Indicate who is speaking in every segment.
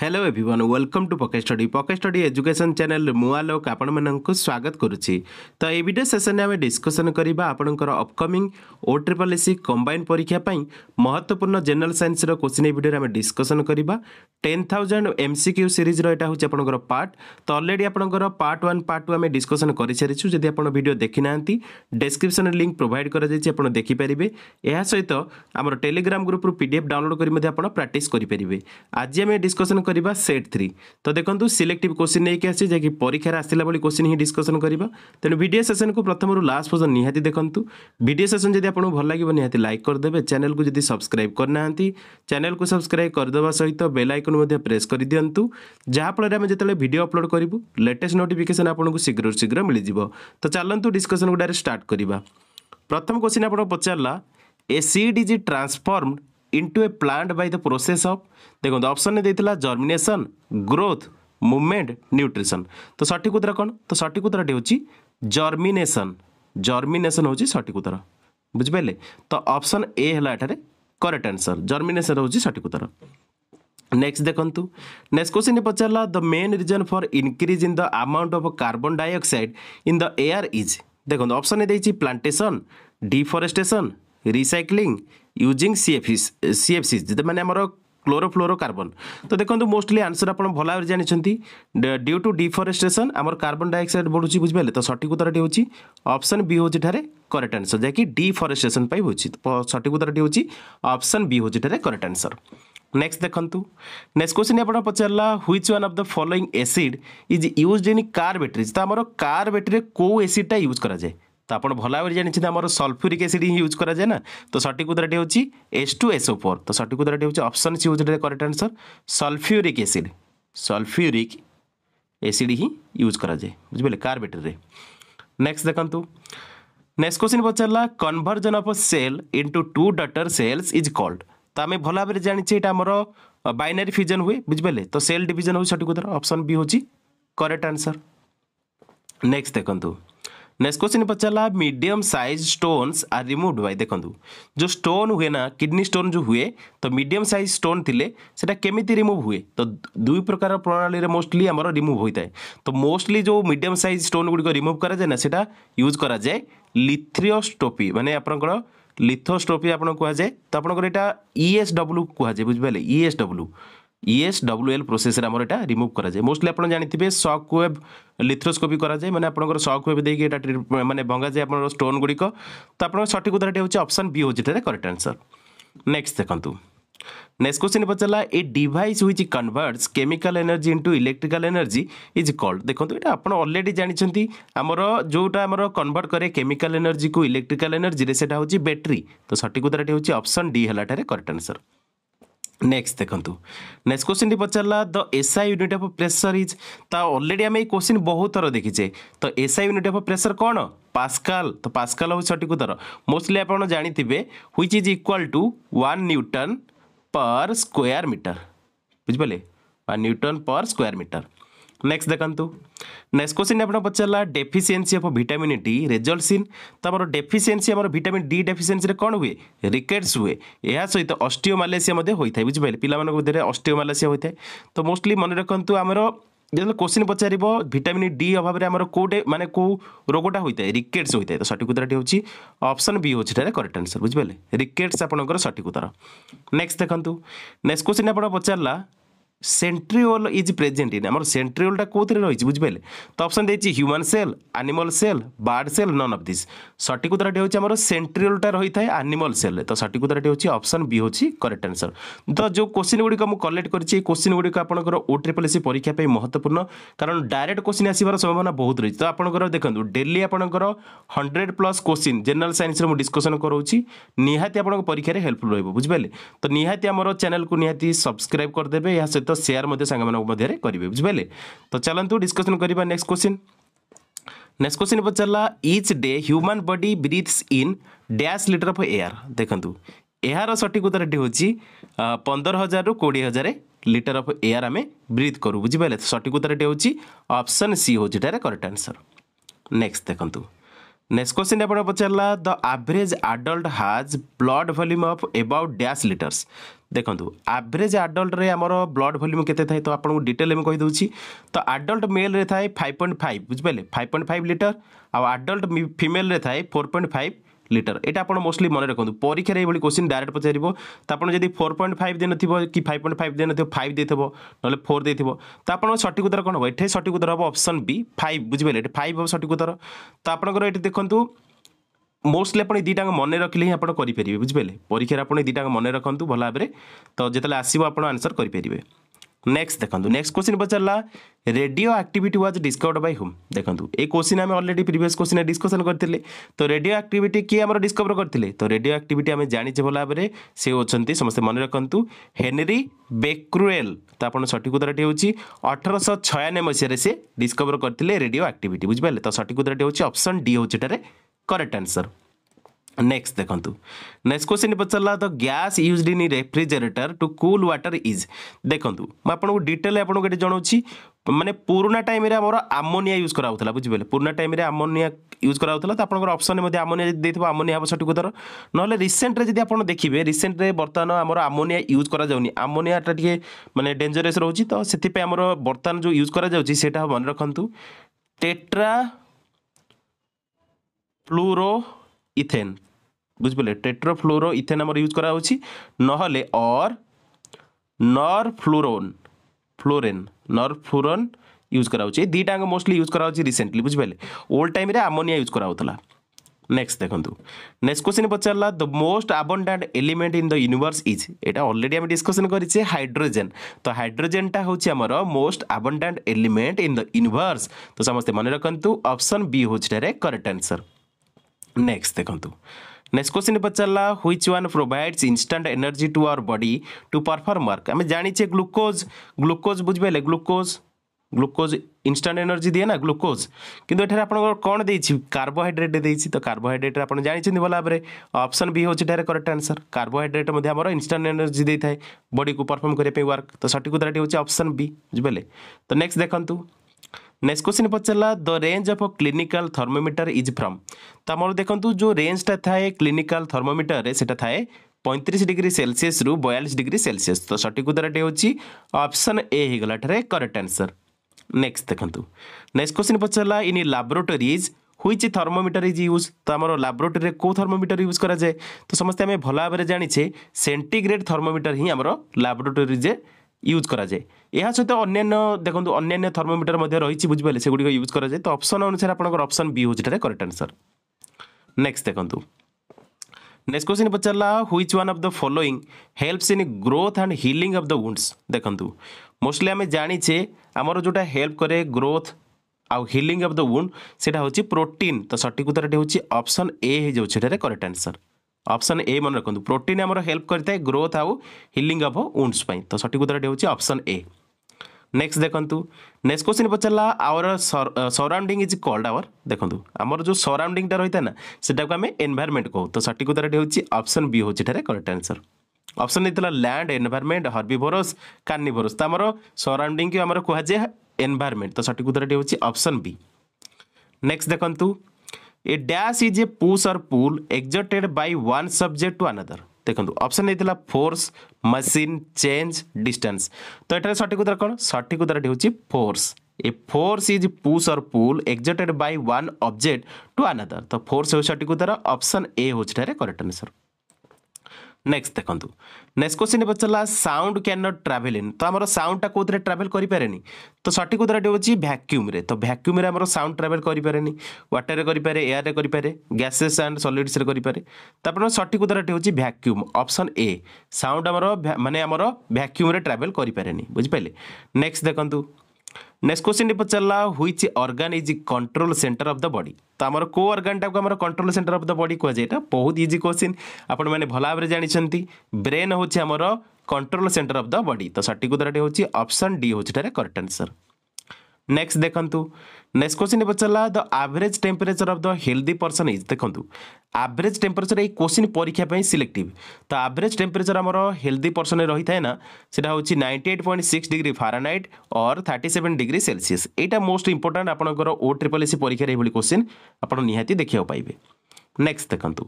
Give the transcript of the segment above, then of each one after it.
Speaker 1: Hello everyone welcome to pocket study pocket study education channel মু আলোক আপনার স্বাগত করুছি তো এই ভিডিও সেসনে আমি ডিসকসন করা আপনার upcoming O triple S C combine পরীক্ষা পাই মহত্বপূর্ণ জেনারেল সাইন্সর কোশ্চিন এই ভিডিওরে আমি ডিসকসন করা টেন থাউজেন্ড এমসিকিউ সিরিজর এটা হচ্ছে আপনার পার্ট তো অলরেডি আপনার পার্ট ওয়ান পার্ট টু আমি ডিসকসন করে সারিছু যদি আপনার ভিডিও দেখি না ডেসক্রিপশন লিঙ্ক প্রোভাইড করা যাই আপনার দেখিপারে এসে আমার টেলিগ্রাম গ্রুপ্রু পিডিএফ ডাউনলোড করে আপনার প্রাটিস করে আজ আমি ডিসকসন କରିବା ସେଟ୍ ଥ୍ରୀ ତ ଦେଖନ୍ତୁ ସିଲେକ୍ଟିଭ୍ କୋଶ୍ଚିନ୍ ନେଇକି ଆସିଛି ଯାହାକି ପରୀକ୍ଷାରେ ଆସିଲା ଭଳି କୋଶ୍ଚିନ୍ ହିଁ ଡିସ୍କସନ୍ କରିବା ତେଣୁ ଭିଡ଼ିଓ ସେସନ୍କୁ ପ୍ରଥମରୁ ଲାଷ୍ଟ ପର୍ଯ୍ୟନ୍ତ ନିହାତି ଦେଖନ୍ତୁ ଭିଡ଼ିଓ ସେସନ୍ ଯଦି ଆପଣଙ୍କୁ ଭଲ ଲାଗିବ ନିହାତି ଲାଇକ୍ କରିଦେବେ ଚ୍ୟାନେଲ୍କୁ ଯଦି ସବସ୍କ୍ରାଇବ୍ କରିନାହାନ୍ତି ଚ୍ୟାନେଲ୍କୁ ସବସ୍କ୍ରାଇବ୍ କରିଦେବା ସହିତ ବେଲ୍ ଆଇକନ୍ ମଧ୍ୟ ପ୍ରେସ୍ କରିଦିଅନ୍ତୁ ଯାହାଫଳରେ ଆମେ ଯେତେବେଳେ ଭିଡ଼ିଓ ଅପଲୋଡ଼ କରିବୁ ଲେଟେଷ୍ଟ ନୋଟିଫିକେସନ୍ ଆପଣଙ୍କୁ ଶୀଘ୍ରରୁ ଶୀଘ୍ର ମିଳିଯିବ ତ ଚାଲନ୍ତୁ ଡିସ୍କସନ୍ ଗୁଡ଼ାରେ ଷ୍ଟାର୍ଟ କରିବା ପ୍ରଥମ କୋଶ୍ଚିନ୍ ଆପଣଙ୍କୁ ପଚାରିଲା A seed is transformed into a plant by the process of देखो अप्सन देखा जर्मिनेसन ग्रोथ मुभमेंट न्यूट्रिशन तो सठिक उत्तर कौन तो सठिक उत्तर टी हूँ जर्मिनेसन जर्मिनेसन हूँ सठिक उत्तर बुझिपारे तो अप्सन ए है करेक्ट आंसर जर्मिनेसन हूँ सठिक उत्तर नेक्स्ट देखु नेक्स्ट क्वेश्चन पचारा the main reason for increase in the amount of carbon dioxide in the air is देखो अप्सन देखिए plantation deforestation recycling using CFCs CFCs ଯେଉଁମାନେ ଆମର ক্লোরোফ্লোরোকার্বন তো দেখুন মোস্টলি আনসর আপনার ভাল ভাবে জাঁচান ডিউ টু ডিফরেস্টেসন আমার কার্বন ডাইঅক্সাইড বড়ুছি বুঝিপারে তো সঠিক উত্তরটি হচ্ছে অপশন বি হচ্ছে ঠারে করেক্ট আনসর যা কি ডিফরেস্টেসন পাই হচ্ছে সঠিক উত্তরটি হচ্ছে অপশন বি হচ্ছে ঠারে করেক্ট আনসর নেক্সট দেখন্তু নেক্সট কোশ্চিন আপনার পচারা which one of the following acid is used in car batteries তো আমার কার ব্যাটেরি কেউ এসিডটা ইউজ করা যায় तो आप भल भाव जानते आम सल्फ्यूरिक एसीड ही यूज कराए ना तो सठिक उदाहरण तो होती एस टू एसओ फोर तो सठिक उदाहरण होती अप्सन सी हूँ correct answer sulphuric acid sulphuric acid ही यूज कराए बुझे कार्बेटर नेक्स्ट देखु नेक्स्ट क्वेश्चन पचारा conversion of cell into two daughter cells is called तो आम भल भाव जानते आमर बैनारी फिजन हुए बुझे तो सेल डिजन हो सठिक उत्तर अप्सन भी होंगे करेक्ट आंसर नेक्स्ट देखूँ नेक्स्ट क्वेश्चन पचारा medium size stone are remove by देखो जो स्टोन हुए ना किडनी स्टोन जो हुए तो मीडियम सैज स्टोन थे सेमि रिमुव हुए तो दुई प्रकार प्रणाली में मोस्टली आम रिमुव होता है तो मोस्टली जो मीडियम सैज स्टोन गुड़िक रिमुव कराए ना से यूज कराए लिथ्रियोस्टोपी मैंने आप लिथोस्टोपी आप कहुए तो आप इएस डब्ल्यू कहुए इ इएस डब्ल्यू ইএস ডব্লুএল প্রসেসরে আমার এটা রিমুভ করা যায় মোস্টলি আপনারা জানিথিবে लिथ्रोस्कोपी করা मैंने आपको আপনার সক ওয়েভ দিয়ে এটা মানে आप যায় আপনার স্টোন গুড়ি তো আপনার সঠিক উত্তরটি হচ্ছে অপশন বি হচ্ছে এটার করেক্ট नेक्स्ट क्वेश्चन पचारा a device which converts chemical energy into electrical energy is called देखो ये आप अलरेडी जानते आमर जोटा आमर कनभर्ट करे केमिकाल एनर्जी को इलेक्ट्रिकाल एनर्जी से हूँ बैटेरी तो सठिक उत्तर हूँ अप्सन डी है करेक्ट आंसर नेक्स्ट देखो नेक्स्ट क्वेश्चन टी पचारा the SI unit of pressure is तो अलरेडी आम ये क्वेश्चन बहुत थर देखीचे तो एसआई यूनिट अफ प्रेसर कौन पास्काल तो पास्काल हूँ सठिक उत्तर मोस्टली आप जानते हुई is equal to one newton per square metre बुझिपारे one newton per square metre next ଦେଖନ୍ତୁ ନେକ୍ସଟ କୋଶ୍ଚିନ୍ ଆପଣ ପଚାରିଲା deficiency of vitamin D result in ତ ଆମର ଡେଫିସିଏନ୍ସି ଆମର ଭିଟାମିନ୍ ଡି ଡେଫିସିଏନ୍ସିରେ କ'ଣ ହୁଏ ରିକେଟ୍ସ ହୁଏ ଏହା ସହିତ ଅଷ୍ଟିଓମାଲେସିଆ ମଧ୍ୟ ହୋଇଥାଏ ବୁଝିପାରିଲେ ପିଲାମାନଙ୍କ ମଧ୍ୟରେ ଅଷ୍ଟିଓମାଲେସିଆ ହୋଇଥାଏ ତ ମୋଷ୍ଟଲି ମନେ ରଖନ୍ତୁ ଆମର যেন কোশ্চিন পচারিব ভিটামিন ডি অভাবে আমার কোটে মানে কেউ রোগটা হয়ে থাকে রিকেটস হয়ে থাকে তো সঠিক উত্তরটি হচ্ছে অপশন বি হচ্ছে এটার করেক্ট আনসর বুঝিপারে রিকেটস আপনার সঠিক উত্তর নেক্সট দেখুন নেক্সট কোশ্চিন আপনার পচারা সেন্ট্রিওল ইজ প্রেজেন্ট ইন আমার সেন্ট্রিওলটা কোথায় রয়েছে বুঝিপারে তো অপশন দিয়েছি human cell animal cell bird cell none of this সঠিক উত্তরটি হচ্ছে আমার সেন্ট্রিওলটা রয়েছে আনিমাল সেল তো সঠিক উত্তরটি হচ্ছে অপশন বি হচ্ছে করেক্ট আনসর তো যে কোশ্চিন গুড়ি মু কলেক্ট করেছি এই কোশ্চিন গুড়ি আপনার ও ট্রিপল এসি পরীক্ষা পাই মহত্বপূর্ণ কারণ ডাইরেক্ট কোশ্চিন আসবার সম্ভাবনা বহুত রয়েছে তো আপনার দেখুন ডেলি আপনার হন্ড্রেড প্লস কোশ্চিন জেনারেল সাইন্সরে মু ডিসকসন করছি নিহতি আপনার পরীক্ষার হেল্পফুল রহব বুঝিপারে তো নিহতি আমার চ্যানেলকে নিহতি সবসক্রাইব করেদেবে ଏହା ସହିତ ସହିତ ସେୟାର ମଧ୍ୟ ସାଙ୍ଗମାନଙ୍କ ମଧ୍ୟରେ କରିବେ ବୁଝିପାରିଲେ ତ ଚାଲନ୍ତୁ ଡିସ୍କସନ୍ କରିବା ନେକ୍ସଟ କ୍ୱେଶ୍ଚିନ୍ ନେକ୍ସଟ କ୍ୱେଶ୍ଚିନ୍ ପଚାରିଲା each day human body breathes in dash litre of air ଦେଖନ୍ତୁ ଏହାର ସଠିକ ଉତ୍ତରଟି ହେଉଛି ପନ୍ଦର ହଜାରରୁ କୋଡ଼ିଏ ହଜାର ଲିଟର ଅଫ୍ ଏୟାର ଆମେ ବ୍ରିଥ୍ କରୁ ବୁଝିପାରିଲେ ସଠିକ ଉତ୍ତରଟି ହେଉଛି ଅପସନ୍ ସି ହେଉଛି ଏଠାରେ କରେକ୍ଟ ଆନ୍ସର ନେକ୍ସଟ ଦେଖନ୍ତୁ नेक्स्ट क्वेश्चन आप पचारा the average adult has blood volume of about dash litres देखो आवरेज आडल्ट्रे आमर ब्लड भल्यूम के तो आपको डिटेल में कहीदे तो आडल्ट मेल थाए फाइव पॉइंट फाइव बुझे five point five litre adult female थाए फोर पॉइंट फाइव লিটর এটা আপনার মোস্টলি মনে রাখুন পরীক্ষার এইভাবে কোশ্চিন ডাইরেক্ট পচারিব তো আপনার যদি ফোর পয়েন্ট ফাইভ দিয়ে কি ফাইভ পয়েন্ট ফাইভ দিয়ে ফাইভ দিয়ে নহলে ফোর দিয়ে তো আপনার সঠিক উত্তর কোণ হব এটি সঠিক উত্তর হব অপশন বি ফাইভ বুঝিপারে এটি ফাইভ হব সঠিক উত্তর তো আপনার এটি দেখুন মোস্টলি আপনার এই দুইটা মনে রাখলে হি আপনার করে বুঝিপারে পরীক্ষার আপনার এই দুইটা মনে রাখুন ভালো ভাবে তো যেতে আসব আপনার আনসর করে नेक्स्ट देखो नेक्स्ट क्वेश्चन पचारा radioactivity was discovered by whom देखो ये क्वेश्चन आम अलरेडी प्रिवियस क्वेश्चन डिस्कसन करते तो रेडियो आक्टिविटी किए आम डिस्कवर करते तो रेडियो आक्टिविटी आम जाचे भल भाव में से होती समस्ते मन रखु हेनरी बेक्रुएल तो आप सठिक उत्तरटी हूँ अठरश छयानबे मसीह से डिस्कवर करते रेडियो आक्टिविटी बुझे तो सठिक उत्तरटी हूँ अप्सन डी हूँ करेक्ट आंसर नेक्स्ट देखु नेक्स्ट क्वेश्चन पचारा the gas used in refrigerator to cool water is देखु मुझे डिटेल आपको ये जनाऊँगी মানে পুরোনা টাইমে আমার আমোনিয়া ইউজ করা হচ্ছিল বুঝিপারে পুরোনা টাইমে আমোনিয়া ইউজ করা হচ্ছিল তো আপনার অপশনে মধ্যে আমোনিয়া যদি দিয়ে আমোনিয়া হব সঠিক উত্তর নহলে রিসেন্টরে যদি আপনার দেখবে রিসেন্টরে বর্তমান আমার আমোনিয়া ইউজ করা যাওনি আমোনিয়াটা টিকে মানে ডেঞ্জরস রয়েছে তো সেপাই আমার বর্তমান যে ইউজ করা যাচ্ছে সেটা মনে রাখতু টেট্রা ফ্লুরো ইথেন বুঝিপারে টেট্রোফ্লোর ইথেন আমার ইউজ করা হচ্ছে নহলে অর নর ফ্লোরোন ফ্লোরেন নর ফ্লোরন ইউজ করা হচ্ছে এই দুইটাঙ্ক মোস্টলি ইউজ করা হচ্ছে রিসেন্টলি বুঝিপারে ওল্ড টাইমে আমোনিয়া ইউজ করা হতলা নেক্সট দেখন্তু নেক্সট কোশ্চিন পচারলা the most abundant element in the universe is এটা অলরেডি আমি ডিসকসন করেছে হাইড্রোজেন তো হাইড্রোজেনটা হচ্ছে আমার most abundant element in the universe তো সমস্তে মনে রাখতু অপশন বি হচ্ছে করেক্ট আনসর নেক্সট দেখন্তু नेक्स्ट क्वेश्चन पचारा which one provides instant energy to our body to perform work आम जाचे ग्लुकोज ग्लुकोज बुझे ग्लुकोज ग्लुकोज इनस्टाट एनर्जी दिए ना ग्लुकोज किंतु एठार आपंकर कौन देछि कार्बोहाइड्रेट देछि तो कार्बोहाइड्रेट आपण जानते भल भाव ऑप्शन बी होछि एठार करेक्ट आंसर कार्बोहाइड्रेट मध्ये हमर इनस्टाट एनर्जी देथाय बॉडी को परफॉर्म करे पे वर्क तो सटीक होती है ऑप्शन बी बुझबले तो नेक्स्ट देखंतु নেক্সট কোশ্চিন পচারা the range of clinical thermometer is from তো আমার দেখুন যে রেঞ্জটা থাকে ক্লিনিকাল থর্মোমিটরে সেটা থাকে পঁয়ত্রিশ ডিগ্রি সেলসিয়াস রু বয়ালিশ ডিগ্রি সেলসিয়াস তো সঠিক উত্তরটি হচ্ছে অপশন এ হয়ে গলা এটার করেক্ট আনসর নেক্সট দেখুন নেক্সট কোশ্চিন পচারা in laboratories which thermometer is used তো আমার ল্যাবরেটোরি কেউ থর্মোমিটার ইউজ করা যায় তো সমস্ত আমি ভালো ভাবে জাঁচে সেন্টিগ্রেড থর্মোমিটার হি আমার ল্যাবরেটোরিজে ୟୁଜ୍ କରାଯାଏ ଏହା ସହିତ ଅନ୍ୟାନ୍ୟ ଦେଖନ୍ତୁ ଅନ୍ୟାନ୍ୟ ଥର୍ମୋମିଟର ମଧ୍ୟ ରହିଛି ବୁଝିପାରିଲେ ସେଗୁଡ଼ିକ ୟୁଜ୍ କରାଯାଏ ତ ଅପସନ୍ ଅନୁସାରେ ଆପଣଙ୍କର ଅପସନ୍ ବି ହେଉଛି ଏଠାରେ କରେକ୍ଟ ଆନ୍ସର୍ ନେକ୍ସଟ ଦେଖନ୍ତୁ ନେକ୍ସଟ କ୍ୱେଶ୍ଚିନ୍ ପଚାରିଲା which one of the following helps in growth and healing of the wounds ଦେଖନ୍ତୁ ମୋଷ୍ଟଲି ଆମେ ଜାଣିଛେ ଆମର ଯେଉଁଟା ହେଲ୍ପ କରେ ଗ୍ରୋଥ୍ ଆଉ ହିଲିଂ ଅଫ୍ ଦ ୱୁଣ୍ଡ ସେଇଟା ହେଉଛି ପ୍ରୋଟିନ୍ ତ ସଠିକ୍ ଉତ୍ତରଟି ହେଉଛି ଅପସନ୍ ଏ ହେଇଯାଉଛି ଏଠାରେ କରେକ୍ଟ ଆନ୍ସର୍ ऑप्शन ए मन रखु प्रोटीन आम हेल्प करता है ग्रोथ आउ हिलिंग अफ ओंडस तो सठिक उत्तर होप्शन ए नेक्स्ट देखु नेक्स्ट क्वेश्चन पचारा our surround is called our देखो आमर जो सराउंडिंगटा रही था ना से आम एनभारमेंट कहू तो सठिक उत्तर होप्शन बी हूँ ठीक करेक्ट आंसर अप्सन देखा लैंड एनभारमेंट हर्बी भोरस तो आम सराउंड आम कहुए एनभारमेंट तो सठिक उत्तर होप्शन बी नेक्स्ट देखूँ A dash is a push or pull exerted by one subject to another. দেখুন অপশন দিয়েছিল ফোর্স মেসিন চেঞ্জ ডিস্টান্স তো এটার সঠিক উত্তর কোণ সঠিক উত্তরটি হচ্ছে force a force is push or pull exerted by one object to another তো ফোর্স হচ্ছে সঠিক উত্তর অপশন এ হচ্ছে করেক্ট আনসর নেক্সট দেখন্তু নেক্সট কোশ্চিন পচারা sound cannot travel in তো আমার সাউন্ডটা কোথায় ট্রাভেল করে তো সঠিক উত্তরটি হচ্ছে ভ্যাকুমে তো ভ্যাকুমে আমার সাউন্ড ট্রাভেল করে ওয়াটারে করে এয়ারে করে গ্যাসেস অ্যান্ড সলিডসে করে তারপরে সঠিক উত্তরটি হচ্ছে ভ্যাকুম অপশন এ সাউন্ড আমার মানে আমার ভ্যাকুমে ট্রাভেল করে বুঝিপারে নেক্সট দেখন্তু नेक्स्ट क्वेश्चन पर चल रहा हुई organ is control centre of the body तो आम कौ अर्गानटा को आम control centre of the body कहुए बहुत इजी क्वेश्चन आपण मैंने भल भाव जानते ब्रेन हूँ आमर control centre of the body तो सठिक उत्तर हूँ अप्सन डी हूँ करेक्ट आंसर नेक्स्ट देखूँ ନେକ୍ସଟ କ୍ୱେଶ୍ଚିନ୍ ପଚାରିଲା the average temperature of the healthy person is ଦେଖନ୍ତୁ ଆଭରେଜ ଟେମ୍ପରେଚର ଏଇ କ୍ୱେଶ୍ଚିନ୍ ପରୀକ୍ଷା ପାଇଁ ସିଲେକ୍ଟିଭ୍ ତ ଆଭରେଜ ଟେମ୍ପରେଚର ଆମର ହେଲ୍ଦି ପର୍ସନ୍ରେ ରହିଥାଏ ନା ସେଟା ହେଉଛି ninety eight point six degree Fahrenheit or thirty seven degree Celsius ଏଇଟା ମୋଷ୍ଟ ଇମ୍ପୋର୍ଟାଣ୍ଟ ଆପଣଙ୍କର ଓ ଟ୍ରିପଲ୍ ଏସି ପରୀକ୍ଷାରେ ଏଇଭଳି କ୍ୱେଶ୍ଚିନ୍ ଆପଣ ନିହାତି ଦେଖିବାକୁ ପାଇବେ ନେକ୍ସଟ ଦେଖନ୍ତୁ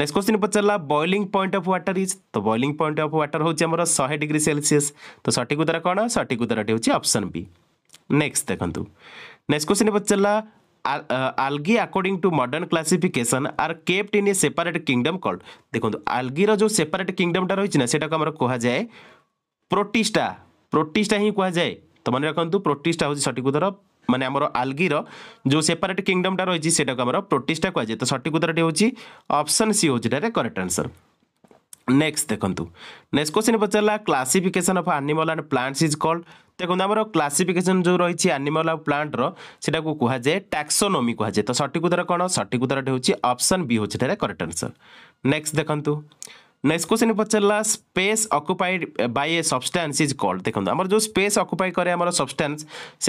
Speaker 1: ନେକ୍ସଟ କ୍ୱେଶ୍ଚିନ୍ ପଚାରିଲା boiling point of water is ତ ବଏଲିଂ ପଏଣ୍ଟ ଅଫ୍ ୱାଟର ହେଉଛି ଆମର ଶହେ ଡିଗ୍ରୀ ସେଲସିୟସ୍ ତ ସଠିକ ଉତ୍ତର କ'ଣ ସଠିକ ଉତ୍ତରଟି ହେଉଛି ଅପସନ୍ ବି ନେକ୍ସଟ ଦେଖନ୍ତୁ नेक्स्ट क्वेश्चन पता algae according to modern classification are kept in a separate kingdom called देखो आलगीर तो, जो सेपरेट किंगडमटा रही है सेटा को आम कहुए प्रोटिस्टा प्रोटिस्टा ही कहुए तो मन रखु प्रोटिस्टा हूँ सठिक उत्तर माने आमर आलगीर जो सेपरेट किंगडमटा रही है सेटा को आम प्रोटिस्टा कहुए तो सठिक उत्तर हूँ अपसन सी हूँ करेक्ट आंसर ନେକ୍ସଟ ଦେଖନ୍ତୁ ନେକ୍ସଟ କ୍ୱେଶ୍ଚିନ୍ ପଚାରିଲା classification of animal and plants is called ଦେଖନ୍ତୁ ଆମର କ୍ଲାସିଫିକେସନ୍ ଯେଉଁ ରହିଛି ଆନିମଲ୍ ଆଉ ପ୍ଲାଣ୍ଟର ସେଇଟାକୁ କୁହାଯାଏ ଟାକ୍ସୋନୋମି କୁହାଯାଏ ତ ସଠିକ ଉତ୍ତର କ'ଣ ସଠିକ ଉତ୍ତରଟି ହେଉଛି ଅପସନ୍ ବି ହେଉଛି ଏଠାରେ କରେକ୍ଟ ଆନ୍ସର୍ ନେକ୍ସଟ ଦେଖନ୍ତୁ नेक्स्ट क्वेश्चन पचारा space occupied by a substance is called देखो आम जो स्पेस अकुपाइ कै आम से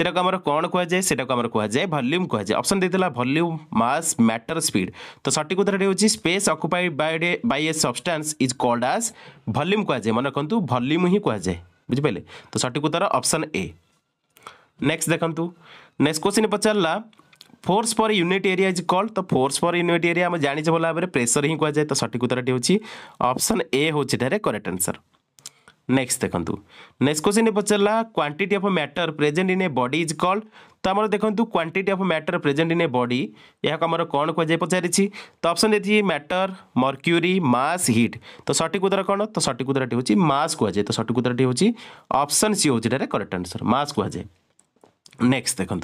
Speaker 1: कौन कहुए से कहुए भल्यूम कहुए अप्सन देता भल्यूम मस मैटर स्पीड तो सठिक उत्तर हूँ space occupied by a substance is called आज भल्यूम कहुए मन रखु भल्यूम ही कहुए बुझिपारे तो सठिक उत्तर अप्सन ए नेक्स्ट देखु नेक्स्ट क्वेश्चन पचारा force per unit area is called तो फोर्स पर यूनिट एरिया आम जाने भल भाव में प्रेसर ही कह जाए तो सठिक उत्तर टी अपसन ए होटे करेक्ट आंसर नेक्स्ट देखो नेक्स्ट क्वेश्चन पचारा quantity of matter present in a body is called तो आम देखो quantity of matter present in a body यहाँ कौन कह जाए पचार तो अप्सन देती मैटर मर्क्यूरी मस हिट तो सठिक उत्तर कौन तो सठिक उत्तर टी हो मस कह जाए तो सठिक उत्तर टी हो अपसन सी होटे करेक्ट आंसर मस कह जाए नेक्स्ट देखो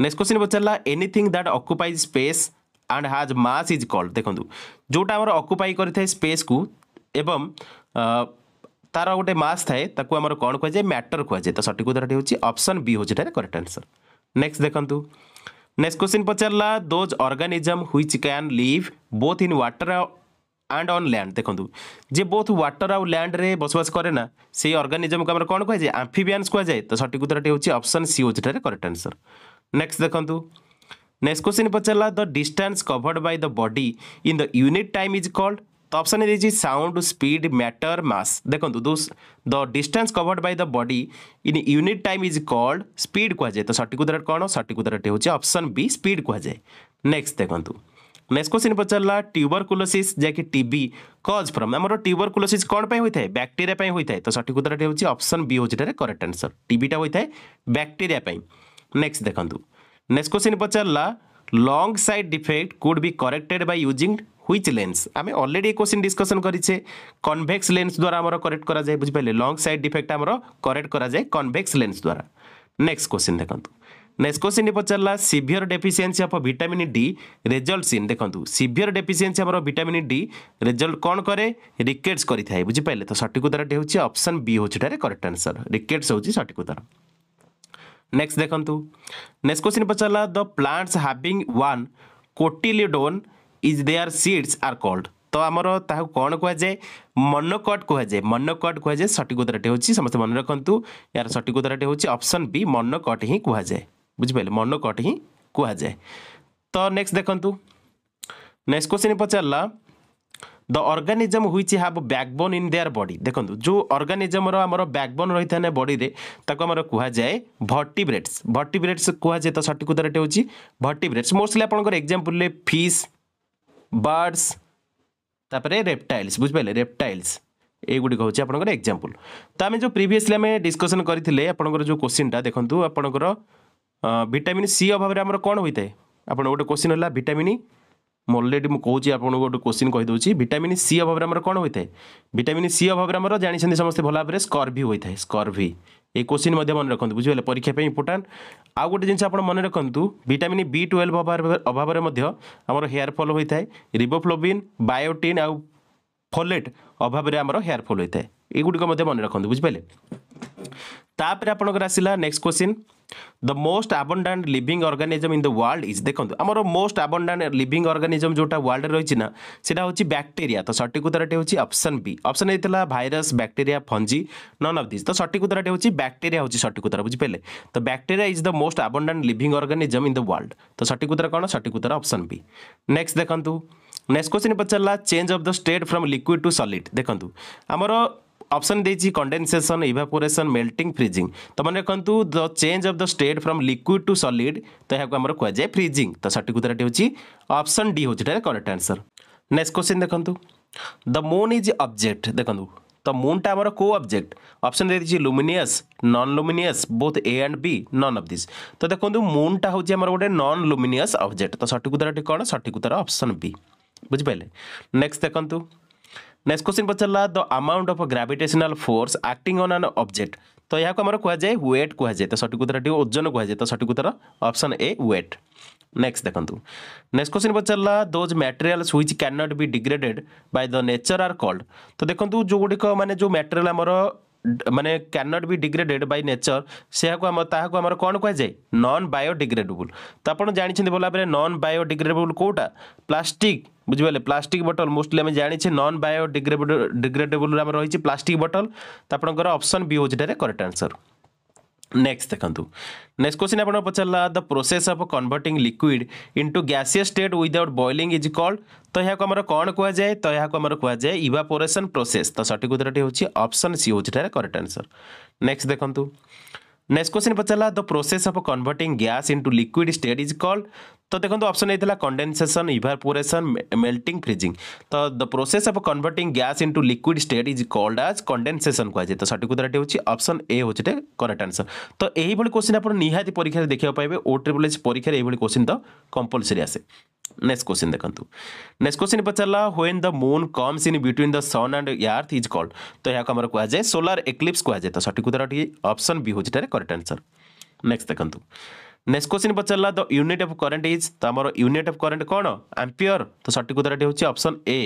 Speaker 1: नेक्स्ट क्वेश्चन पचारा anything that occupies space and has mass is called देखो जोटा आम अकुपाई करें स्पेस को एवं तार गोटे मस थाए ताकू आमर कौन कहुए मैटर जाए तो सठिक उत्तर हूँ अप्सन बी हूँ करेक्ट आंसर नेक्स्ट देखु नेक्स्ट क्वेश्चन पचारा those organism which can live both in water and on land ଦେଖନ୍ତୁ ଯେ ବୋଥ୍ ୱାଟର ଆଉ ଲ୍ୟାଣ୍ଡରେ ବସବାସ କରେ ନା ସେଇ ଅର୍ଗାନିଜମକୁ ଆମର କ'ଣ କୁହାଯାଏ ଆମ୍ଫିବିଆନ୍ସ କୁହାଯାଏ ତ ସଠିକ୍ ଉତ୍ତରଟି ହେଉଛି ଅପସନ୍ ସି ହେଉଛିଠାରେ କରେକ୍ଟ ଆନ୍ସର ନେକ୍ସଟ ଦେଖନ୍ତୁ ନେକ୍ସଟ କ୍ୱେଶ୍ଚିନ୍ ପଚାରିଲା the distance covered by the body in the unit time is called ତ ଅପସନ୍ ଦେଇଛି ସାଉଣ୍ଡ ସ୍ପିଡ୍ ମ୍ୟାଟର ମାସ୍ ଦେଖନ୍ତୁ the distance covered by the body in unit time is called speed କୁହାଯାଏ ତ ସଠିକ୍ ଉତ୍ତର କ'ଣ ସଠିକ୍ ଉତ୍ତରଟି ହେଉଛି ଅପସନ୍ ବି ସ୍ପିଡ୍ କୁହାଯାଏ ନେକ୍ସଟ ଦେଖନ୍ତୁ नेक्स्ट क्वेश्चन पचारा ट्यूबरकुलोसीस जैकि टी कज फ्रम आम ट्यूबरकुलोसीस कौन होता है बैक्टेरिया होता है तो सठिक उत्तर हूँ अप्सन बी हूँ करेक्ट आंसर टीटा होता है बैक्टेरिया नेक्स्ट देखूँ नेक्स्ट क्वेश्चन पचारा long side defect could be corrected by using which lens আমি অলরেডি এই কোশ্চিন ডিসকসন করিছে কনভেক্স লেন্স দ্বারা আমার করেক্ট করা যায় বুঝিপারে লং সাইড ডিফেক্ট আমার করেক্ট করা যায় কনভেক্স লেন্স দ্বারা নেক্সট কোশ্চিন দেখুন ନେସ୍କୋସିନ୍ ପଚାରିଲା severe deficiency of vitamin D result in ଦେଖନ୍ତୁ ସିଭିୟର ଡେଫିସିଏନ୍ସି ଆମର ଭିଟାମିନ୍ ଡି ରେଜଲ୍ଟ କ'ଣ କରେ ରିକେଟ୍ସ କରିଥାଏ ବୁଝିପାରିଲେ ତ ସଠିକ ଉତ୍ତରଟି ହେଉଛି ଅପସନ୍ ବି ହେଉଛି ଏଠାରେ କରେକ୍ଟ ଆନ୍ସର୍ ରିକେଟ୍ସ ହେଉଛି ସଠିକ ଉତ୍ତର ନେକ୍ସଟ ଦେଖନ୍ତୁ ନେକ୍ସଟ କ୍ୱେଶ୍ଚିନ୍ ପଚାରିଲା the plants having one cotyledon is their seeds are called ତ ଆମର ତାହାକୁ କ'ଣ କୁହାଯାଏ ମନୋକଟ୍ କୁହାଯାଏ ମନୋକଟ୍ କୁହାଯାଏ ସଠିକ ଉତ୍ତରଟି ହେଉଛି ସମସ୍ତେ ମନେ ରଖନ୍ତୁ ଏହାର ସଠିକ ଉତ୍ତରଟି ହେଉଛି ଅପସନ୍ ବି ମନୋକଟ୍ ହିଁ କୁହାଯାଏ बुझिपारे मनोकट ही कह जाए तो नेक्स्ट देखु नेक्स्ट क्वेश्चन पचारा the organism who have backbone in their body देखो जो अर्गानिजमर आम बैकबोन रही था बडी में कहुए भर्टिब्रेट्स भर्टिब्रेट्स कहुए तो सठिक उत्तर ये भर्टिब्रेट्स मोस्टली आपंकर फिश फिस् बार्डस रेप्टाइल्स बुझे रेप्टाइल्स युड़ी हूँ आपंकर एक्जामपल तो आम जो प्रिवियसली आम डिस्कसन करें आप क्वेश्चनटा देखो आप ভিটামিন ସି ଅଭାବରେ ଆମର କ'ଣ ହୋଇଥାଏ ଆପଣ ଗୋଟେ କୋଶ୍ଚିନ୍ ହେଲା ଭିଟାମିନ୍ e। ମୁଁ ଅଲରେଡ଼ି ମୁଁ କହୁଛି ଆପଣଙ୍କୁ ଗୋଟେ କୋଶ୍ଚିନ୍ କହିଦେଉଛି ଭିଟାମିନ୍ ସି ଅଭାବରେ ଆମର କ'ଣ ହୋଇଥାଏ ଭିଟାମିନ୍ ସି ଅଭାବରେ ଆମର ଜାଣିଛନ୍ତି ସମସ୍ତେ ଭଲ ଭାବରେ ସ୍କର୍ଭି ହୋଇଥାଏ ସ୍କର୍ଭି এই কোশ্চিন মধ্যে মনে রাখুন বুঝিপারে পরীক্ষা ইম্পর্টাট আউ গোটে জিনিস আপনার মনে রাখুন ভিটামিন বি টুয়েলভ অভাবের মধ্যে আমার হেয়ার ফল হয়ে থাকে রিবোফ্লোবিন বায়োটিন আউ ফোলেট অভাবের আমার হেয়ার ফল হয়ে থাকে এগুড়ি মধ্যে মনে রাখুন বুঝিপারে তাপরে আপনার আসলা next question the most abundant living organism in the world is देखो आमर मोस्ट आबंडाट लिविंग अर्गानिजम जोटा वर्ल्ड रही ना सेटा हूँ बैक्टेरिया तो सठिक उत्तरटे हूँ अप्सन बी अप्सन होता virus bacteria fungi none of this तो सठिक उत्तरटे हूँ बैक्टेरिया हूँ सठिक उत्तर बुझिपे तो bacteria is the most abundant living organism in the world तो सठिक उत्तर कौन सठिक उत्तर अप्सन बी नेक्स्ट देखूँ नेक्स्ट क्वेश्चन पचारा change of the state from liquid to solid देखो आमर ऑप्शन देसी कंडेनसेशन इवापोरेसन मेल्टिंग फ्रिजिंग तो मैंने कहतु the change of the state from liquid to solid तो यह कहुए फ्रिजिंग तो सठिक उत्तर होती ऑप्शन डी हूँ करेक्ट आंसर नेक्स्ट क्वेश्चन देखु द मून इज ऑब्जेक्ट देखु तो मून्टा आम को ऑब्जेक्ट ऑप्शन दे दीजिए luminous non luminous both A and B none of this तो देखो मून्टा हूँ आम गोटे नॉन लुमिनियस ऑब्जेक्ट तो सठिक उत्तर कौन सठिक उत्तर ऑप्शन बी बुझिपारे नेक्स्ट देखूँ नेक्स्ट क्वेश्चन पचारा the amount of gravitational force acting on an तो यहाँ को हमारा कहुए व्वेट कहुए तो सठिक उत्तर ओजन कहुए तो सठिक उत्तर ऑप्शन ए व्वेट नेक्स्ट देखो नेक्स्ट क्वेश्चन पचारा those materials which can not be degraded by the nature are called तो देखो जो गुड़िक मानने जो मटेरियाल आमर ମାନେ cannot be degraded by nature ସେହାକୁ ଆମ ତାହାକୁ ଆମର କ'ଣ କୁହାଯାଏ ନନ୍ ବାୟୋଡିଗ୍ରେଡେବୁଲ୍ ତ ଆପଣ ଜାଣିଛନ୍ତି ବୋଲା ପରେ ନନ୍ ବାୟୋଡିଗ୍ରେଡେବୁଲ୍ କେଉଁଟା ପ୍ଲାଷ୍ଟିକ୍ ବୁଝିପାରିଲେ ପ୍ଲାଷ୍ଟିକ୍ ବଟଲ୍ ମୋଷ୍ଟଲି ଆମେ ଜାଣିଛେ ନନ୍ ବାୟୋଡିଗ୍ରେଡେବୁଲ୍ ଆମର ରହିଛି ପ୍ଲାଷ୍ଟିକ୍ ବଟଲ୍ ତ ଆପଣଙ୍କର ଅପସନ୍ ବି ହେଉଛି ଏଠାରେ କରେକ୍ଟ ଆନ୍ସର୍ नेक्स्ट देखु नेक्स्ट क्वेश्चन आपको पचारा the process of converting liquid into गैसीय state without boiling is called तो यह आम कौन कहुए तो यह कहुए इवापोरेसन प्रोसेस तो सठिक उत्तर हूँ अपसन सी हूँ करेक्ट आंसर नेक्स्ट देखो नेक्स्ट क्वेश्चन पचारा the process of converting gas into liquid state is called तो देखो ऑप्शन होता कंडेनसेसन इभारपोरेसन मेल्टिंग फ्रिजिंग तो the process of converting gas into liquid state is called as condensation कहुए तो सठिक उत्तर हूँ अप्सन ए हूँ करेक्ट आंसर तो यही क्वेश्चन आप निहाती परीक्षा देखा पाए ओ ट्रिपल एच परीक्षा यही क्वेश्चन तो कंपलसरी आसे नेक्स्ट क्वेश्चन देखो नेक्स्ट क्वेश्चन पचारा when the moon comes in between the sun and earth is called तो यहाँ आम कहुए सोलार एक्लिप्स कहुए तो सठिक उत्तरटी अप्सन बी हूँ करेक्ट आंसर नेक्स्ट देखो नेक्स्ट क्वेश्चन पचारा the unit of current is तो आम यूनिट अफ करेन्ट कौन आंपियर तो सठिक उत्तर हूँ अप्सन ए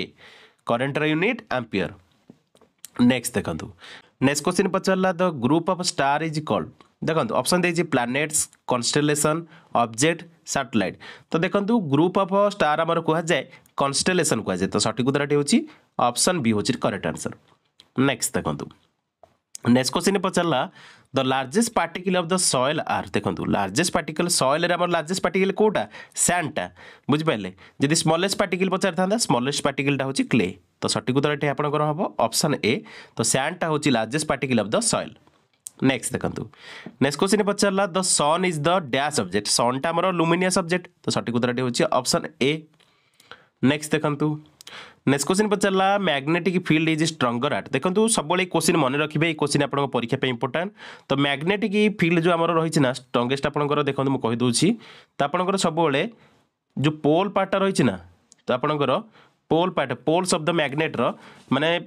Speaker 1: करेन्टर यूनिट आंपियर नेक्स्ट देखु नेक्स्ट क्वेश्चन पचारा the group of star is called देखो ऑप्शन देखिए प्लानेट्स कन्स्टेलेसन अब्जेक्ट सैटेलाइट तो देखो ग्रुप अफ स्टार आमर कहुए कन्स्टेलेसन कहुए तो सठिक उत्तर हूँ ऑप्शन बी हूँ करेक्ट आंसर नेक्स्ट देखो नेक्स्ट क्वेश्चन पचारा the largest particle of the soil are ଦେଖନ୍ତୁ ଲାର୍ଜେଷ୍ଟ ପାର୍ଟିକଲ ସଏଲ୍ରେ ଆମର ଲାର୍ଜେଷ୍ଟ ପାର୍ଟିକଲ କେଉଁଟା ସ୍ୟାଣ୍ଡଟା ବୁଝିପାରିଲେ ଯଦି ସ୍ମଲେଷ୍ଟ ପାର୍ଟିକଲ ପଚାରିଥାନ୍ତା ସ୍ମଲେଷ୍ଟ ପାର୍ଟିକଲଟା ହେଉଛି କ୍ଲେ ତ ସଠିକ୍ ଉତ୍ତର ଏଠି ଆପଣଙ୍କର ହେବ ଅପସନ୍ ଏ ତ ସ୍ୟାଣ୍ଡଟା ହେଉଛି largest particle of the soil next ଦେଖନ୍ତୁ ନେକ୍ସଟ କ୍ୱେଶ୍ଚିନ୍ ପଚାରିଲା the sun is the dash object ସନ୍ଟା ଆମର ଲୁମିନିୟସ୍ ଅବଜେକ୍ଟ ତ ସଠିକ୍ ଉତ୍ତରଟି ହେଉଛି ଅପସନ୍ ଏ ନେକ୍ସଟ ଦେଖନ୍ତୁ नेक्स्ट क्वेश्चन पचारा magnetic field is stronger at देखो सब क्वेश्चन मन रखिए ये क्वेश्चन आप परीक्षा इंपोर्टां तो मैग्नेटिक फिल्ड जो आम रही स्ट्रंगेस्ट आपर देखो मुझे तो आपंकर सब जो पोल पार्टा रही ना तो आपंकर पोल पार्ट पोल शब्द मैग्नेट्र मैंने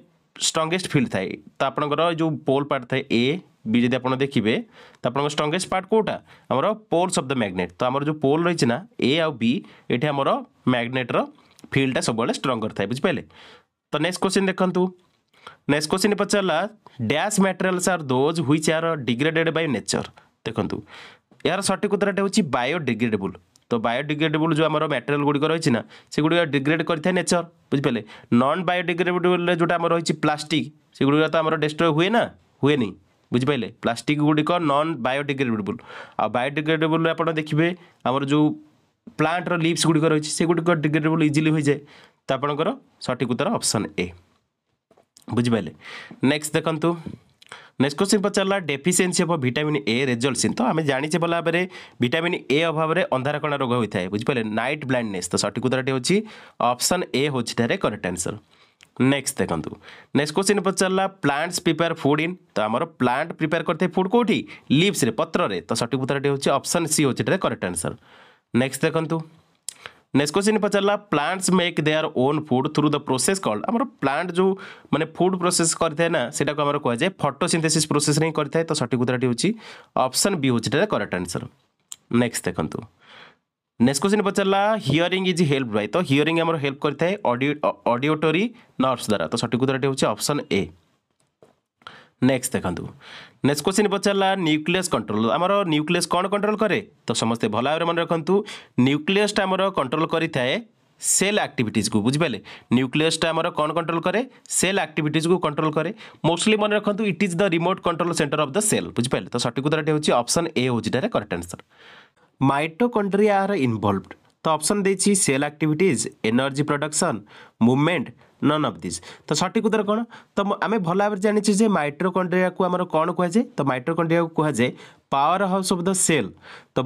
Speaker 1: स्ट्रंगेस्ट फिल्ड थाए तो आपंकर जो पोल पार्ट थाए ए বি যদি আপনার দেখবে তো আপনার স্ট্রঙ্গেস্ট পার্ট কোটা আমার পোল অফ দ ম্যাগনেট তো আমার যে পোল রয়েছে না এ আউ বি এটি আমার ଫିଲ୍ଡଟା ସବୁବେଳେ ଷ୍ଟ୍ରଙ୍ଗ କରିଥାଏ ବୁଝିପାରିଲେ ତ ନେକ୍ସଟ କ୍ୱେଶ୍ଚିନ୍ ଦେଖନ୍ତୁ ନେକ୍ସଟ କ୍ୱେଶ୍ଚିନ୍ ପଚାରିଲା dash materials are those which are degraded by nature ଦେଖନ୍ତୁ ଏହାର ସଠିକ୍ ଉତ୍ତରଟା ହେଉଛି ବାୟୋଡିଗ୍ରେଡେବୁଲ୍ ତ ବାୟୋଡିଗ୍ରେଡେବୁଲ୍ ଯେଉଁ ଆମର ମ୍ୟାଟେରିଆଲ୍ ଗୁଡ଼ିକ ରହିଛି ନା ସେଗୁଡ଼ିକ ଡିଗ୍ରେଡ୍ କରିଥାଏ ନେଚର୍ ବୁଝିପାରିଲେ ନନ୍ ବାୟୋଡିଗ୍ରେଡେବୁଲ୍ରେ ଯେଉଁଟା ଆମର ରହିଛି ପ୍ଲାଷ୍ଟିକ୍ ସେଗୁଡ଼ିକ ତ ଆମର ଡେଷ୍ଟ୍ରୟ ହୁଏ ନା ହୁଏନି ବୁଝିପାରିଲେ ପ୍ଲାଷ୍ଟିକ୍ ଗୁଡ଼ିକ ନନ୍ ବାୟୋଡିଗ୍ରେଡେବୁଲ୍ ଆଉ ବାୟୋଡିଗ୍ରେଡେବୁଲ୍ରେ ଆପଣ ଦେଖିବେ ଆମର ଯେଉଁ ପ୍ଲାଣ୍ଟର ଲିଭ୍ସ ଗୁଡ଼ିକ ରହିଛି ସେଗୁଡ଼ିକ ଡିଗ୍ରେଡେବୁଲ୍ ଇଜିଲି ହୋଇଯାଏ ତ ଆପଣଙ୍କର ସଠିକ୍ ଉତ୍ତର ଅପସନ୍ ଏ ବୁଝିପାରିଲେ ନେକ୍ସଟ ଦେଖନ୍ତୁ ନେକ୍ସଟ କ୍ୱେଶ୍ଚିନ୍ ପଚାରିଲା deficiency of vitamin A results in ତ ଆମେ ଜାଣିଛେ ଭଲ ଭାବରେ ଭିଟାମିନ୍ ଏ ଅଭାବରେ ଅନ୍ଧାରକଣା ରୋଗ ହୋଇଥାଏ ବୁଝିପାରିଲେ ନାଇଟ୍ ବ୍ଲାଇଣ୍ଡନେସ୍ ତ ସଠିକ୍ ଉତ୍ତରଟି ହେଉଛି ଅପସନ୍ ଏ ହେଉଛି ଠାରେ କରେକ୍ଟ ଆନ୍ସର୍ ନେକ୍ସଟ ଦେଖନ୍ତୁ ନେକ୍ସଟ କ୍ୱେଶ୍ଚିନ୍ ପଚାରିଲା ପ୍ଲାଣ୍ଟସ୍ ପ୍ରିପେୟାର ଫୁଡ୍ ଇନ୍ ତ ଆମର ପ୍ଲାଣ୍ଟ ପ୍ରିପେୟାର କରିଥାଏ ଫୁଡ୍ କେଉଁଠି ଲିଭ୍ସରେ ପତ୍ରରେ ତ ସଠିକ୍ ଉତ୍ତରଟି ହେଉଛି ଅପସନ୍ ସି ହେଉଛି ଠାରେ କରେକ୍ଟ ଆନ୍ସର୍ नेक्स्ट देखु नेक्स्ट क्वेश्चन पचारा plants make their own food through the process called आम प्लांट जो मैंने फुड प्रोसेस करें ना से कहुए फटोसींथेसीस् प्रोसेस हिं करें तो सठिक उत्तर हूँ अप्सन बी हूँ करेक्ट आंसर नेक्स्ट देखु नेक्स्ट क्वेश्चन पचारा हियरिंग इज हेल्प बाय तो हियरिंग आम हेल्प करें नर्वस द्वारा तो सठिक उत्तर हूँ अप्सन ए ନେକ୍ସଟ ଦେଖନ୍ତୁ ନେକ୍ସଟ କ୍ୱେଶ୍ଚିନ୍ ପଚାରିଲା ନ୍ୟୁକ୍ଲିୟସ୍ କଣ୍ଟ୍ରୋଲ ଆମର ନ୍ୟୁକ୍ଲିୟସ୍ କ'ଣ କଣ୍ଟ୍ରୋଲ କରେ ତ ସମସ୍ତେ ଭଲ ଭାବରେ ମନେ ରଖନ୍ତୁ ନ୍ୟୁକ୍ଲିୟସ୍ଟା ଆମର କଣ୍ଟ୍ରୋଲ କରିଥାଏ ସେଲ୍ ଆକ୍ଟିଭିଟିଜ୍କୁ ବୁଝିପାରିଲେ ନ୍ୟୁକ୍ଲିୟସ୍ଟା ଆମର କ'ଣ କଣ୍ଟ୍ରୋଲ କରେ ସେଲ୍ ଆକ୍ଟିଭିଟିଜ୍କୁ କଣ୍ଟ୍ରୋଲ କରେ ମୋଷ୍ଟଲି ମନେ ରଖନ୍ତୁ it is the remote control center of the cell ବୁଝିପାରିଲେ ତ ସଠିକ୍ ଉତ୍ତରଟି ହେଉଛି ଅପସନ୍ ଏ ହେଉଛି ଏଠାରେ correct answer mitochondria are involved तो ऑप्शन देछि cell activities energy production movement none of this तो सटिक उत्तर कौन तो आम भल भाव जानी माइट्रोकंड्रिया को आमर कौन कह जाए तो माइट्रोकंड्रिया को कहुए powerhouse of the cell तो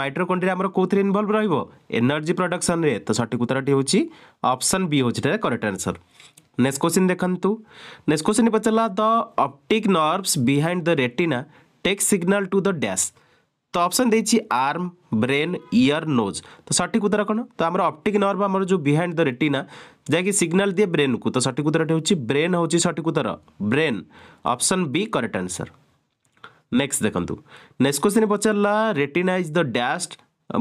Speaker 1: माइट्रोकंड्रिया आमर कोथरे इन्वॉल्व रहइबो एनर्जी प्रोडक्शन रे तो सटिक उत्तर टी होची ऑप्शन बी होची रे करेक्ट आंसर नेक्स्ट क्वेश्चन देखंतु नेक्स्ट क्वेश्चन पचला the optic nerves behind the retina take signal to the dash तो ऑप्शन देती आर्म ब्रेन इयर नोज तो सठिक उत्तर कौन तो आम अप्टिक नर्व आम जो बिहाइंड द रेटिना जैक सिग्नाल दिए ब्रेन को तो सठिक उत्तर हो ब्रेन हो सठिक उत्तर brain option B correct answer next देखु नेक्स्ट क्वेश्चन पचारा retina is the dash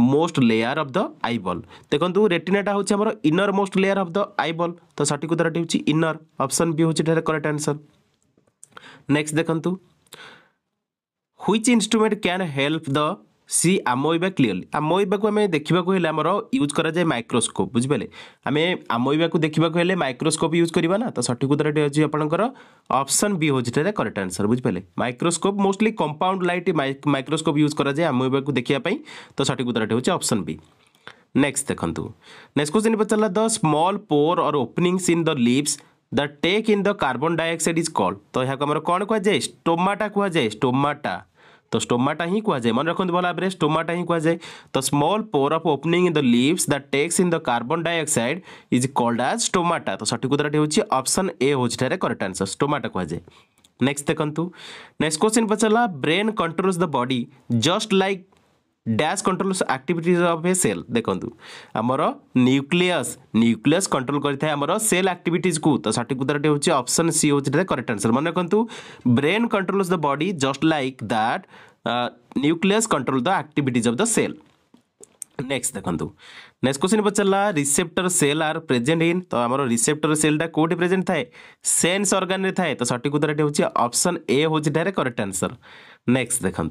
Speaker 1: most layer of the eyeball देखो रेटिनाटा हूँ आम innermost layer of the eyeball तो सठिक उत्तर हूँ इनर ऑप्शन बी हूँ करेक्ट आंसर नेक्स्ट देखु ह्विच इनस्ट्रुमेंट क्या help the see amoeba clearly आमोइबा को देखा यूज कराए माइक्रोस्कोप बुझे आम आमोइबा को देखा माइक्रोस्कोप यूज करवा तो सठिक उत्तर आपंकर अप्सन बी हूँ करेक्ट आंसर बुझे microscope mostly compound light microscope use कर आमोइबा को देखापी तो सठिक उत्तर हूँ अप्सन बी नेक्स्ट देखो नेक्स्ट क्वेश्चन पचारा the small pore or openings in the lips the take in the carbon dioxide is called तो यह कौन कहुए स्टोमाटा कहुए स्टोमाटा ତ ଷ୍ଟୋମାଟା ହିଁ କୁହାଯାଏ ମନେ ରଖନ୍ତୁ ଭଲ ଭାବରେ ଷ୍ଟୋମାଟା ହିଁ କୁହାଯାଏ ତ small pore of opening in the leaves the takes in the carbon dioxide is called as stomata ତ ସଠିକ ଉତ୍ତରଟି ହେଉଛି ଅପସନ୍ ଏ ହେଉଛି ଠାରେ କରେକ୍ଟ ଆନ୍ସର ଷ୍ଟୋମାଟା କୁହାଯାଏ ନେକ୍ସଟ ଦେଖନ୍ତୁ ନେକ୍ସଟ କ୍ୱେଶ୍ଚିନ୍ ପଚାରିଲା brain controls the body just like dash control activities of a cell देखु आमर न्यूक्लियस न्यूक्लियस कंट्रोल करें सेल आक्टिविटीज को तो सठिक उत्तर हूँ अप्सन सी हूँ करेक्ट आंसर मन रखु brain controls the body just like that nucleus control the activities of the cell next देखु नेक्स्ट क्वेश्चन पचारा receptor cell are present in तो आम रिसेप्टर सेल्टा कौटे प्रेजेंट थाए सेन्स अर्गानी थाए तो सठिक उत्तर हूँ अप्सन ए हूँ डायरेक्ट करेक्ट आंसर नेक्स्ट देखूँ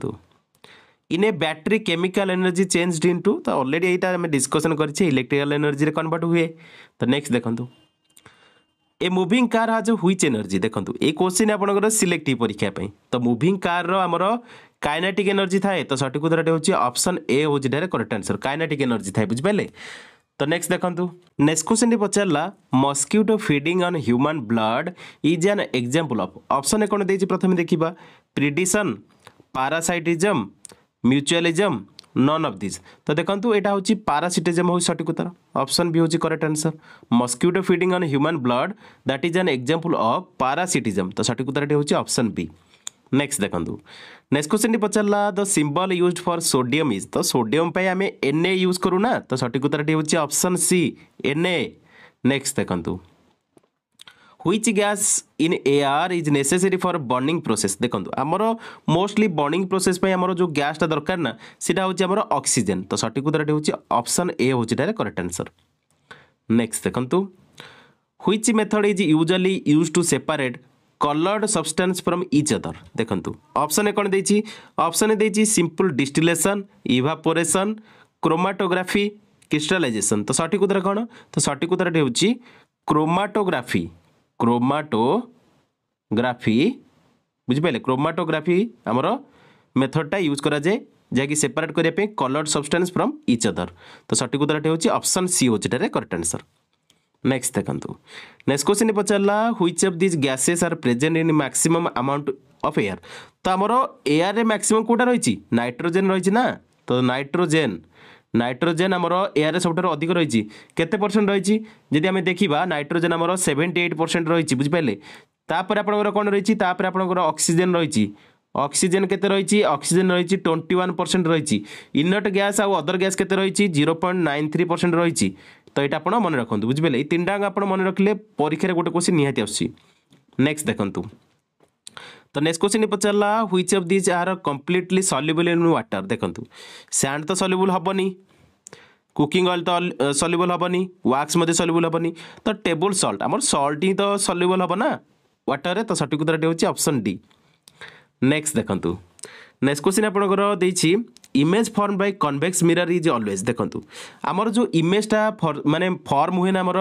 Speaker 1: in a battery chemical energy changed into তো অলরেডি এইটা আমি ডিসকসন করছি ইলেকট্রিক্যাল এনর্জিরে কনভার্ট হুয়ে তো next দেখন্তু a moving car has which energy देखो ये क्वेश्चन आपंकर सिलेक्टिव परीक्षापी तो मुविंग कार रमर कायनाटिक एनर्जी थाए तो सठिक उत्तर हूँ अप्सन ए हूँ करेक्ट आंसर कायनाटिक एनर्जी थाए बुझे तो नेक्स्ट देखो नेक्स्ट क्वेश्चन टी पचारा mosquito feeding on human blood is an example of option कौन दे प्रथम देखा predation parasitism mutualism none of these ତ ଦେଖନ୍ତୁ ଏଇଟା ହେଉଛି ପାରାସିଟିଜମ୍ ହେଉଛି ସଠିକ୍ ଉତ୍ତର ଅପସନ୍ ବି ହେଉଛି correct answer mosquito feeding on human blood that is an example of parasitism ତ ସଠିକ୍ ଉତ୍ତରଟି ହେଉଛି ଅପସନ୍ ବି ନେକ୍ସଟ ଦେଖନ୍ତୁ ନେକ୍ସଟ କ୍ୱେଶ୍ଚନଟି ପଚାରିଲା the symbol use for sodium is ତ ସୋଡିୟମ୍ ପାଇଁ ଆମେ ଏନ୍ଏ ୟୁଜ୍ କରୁନା ତ ସଠିକ୍ ଉତ୍ତରଟି ହେଉଛି ଅପସନ୍ ସି ଏନ୍ଏ ନେକ୍ସଟ ଦେଖନ୍ତୁ which gas in air is necessary for burning process দেখুন আমার মোস্টলি বর্নিং প্রোসেস আমার যে গ্যাসটা দরকার না সেটা হচ্ছে আমার অক্সিজেন তো সঠিক উত্তরটি হচ্ছে অপশন এ হচ্ছে এটার করেক্ট আনসর নেক্সট দেখুন which method is usually use to separate coloured substance from each other ଦେଖନ୍ତୁ ଅପସନ୍ କ'ଣ ଦେଇଛି ଅପସନ୍ ଦେଇଛି simple distillation evaporation chromatography crystallization ତ ସଠିକ୍ ଉତ୍ତର କ'ଣ ତ ସଠିକ୍ ଉତ୍ତରଟି ହେଉଛି କ୍ରୋମାଟୋଗ୍ରାଫି କ୍ରୋମାଟୋଗ୍ରାଫି ବୁଝିପାରିଲେ କ୍ରୋମାଟୋଗ୍ରାଫି ଆମର ମେଥଡ଼ଟା ୟୁଜ୍ କରାଯାଏ ଯାହାକି ସେପାରେଟ୍ କରିବା ପାଇଁ coloured substance from each other ତ ସଠିକ୍ ଉତ୍ତରଟି ହେଉଛି ଅପସନ୍ ସି ହେଉଛି ଏଠାରେ କରେକ୍ଟ ଆନ୍ସର୍ ନେକ୍ସଟ ଦେଖନ୍ତୁ ନେକ୍ସଟ କ୍ୱେଶ୍ଚିନ୍ ପଚାରିଲା which of these gases are present in maximum amount of air ତ ଆମର ଏୟାରରେ ମ୍ୟାକ୍ସିମମ୍ କେଉଁଟା ରହିଛି ନାଇଟ୍ରୋଜେନ୍ ରହିଛି ନା ତ ନାଇଟ୍ରୋଜେନ୍ নাইট্রোজেন আমার এর সবুঠার অধিক রয়েছে কেতে পরসেন্ট রয়েছে যদি আমি দেখা নাইট্রোজেন আমার সেভেন্টি এইট পরসেন্ট রয়েছে বুঝিপারে তাপরে আপনার কোণ রয়েছে তাপরে আপনার অক্সিজেন রয়েছে অক্সিজেন কেতে রয়েছে অক্সিজেন রয়েছে টোয়েন্টি ওয়ান পরসেন্ট রয়েছে ইনট গ্যাস আদর গ্যাস কেতে রয়েছে zero point nine three percent রয়েছে তো এটা আপনার মনে রাখুন বুঝিপারে এই তিনটা আপনার মনে রাখলে পরীক্ষার গোটে কোশ্চিন নিহতি আসছে নেক্সট দেখুন তো নেক্সট কোশ্চিন পচারা which of these are completely soluble in water ଦେଖନ୍ତୁ ସ୍ୟାଣ୍ଡ ତ ସଲ୍ୟୁବଲ୍ ହେବନି কুকিং অয়েল তো সল্যুবল হবনি ওয়াক্স মধ্যে সল্যুবল হবনি তো টেবল সল্ট আমার সল্ট হি তো সল্যুবল হব না ওয়াটারে তো সঠিক উত্তরটি হচ্ছে অপশন ডি নেক্সট দেখন্তু নেক্সট কোশ্চিন আপনার দিয়েছি image form by convex mirror is always দেখন্তু আমার যে ইমেজটা মানে ফর্ম হুয়ে না আমার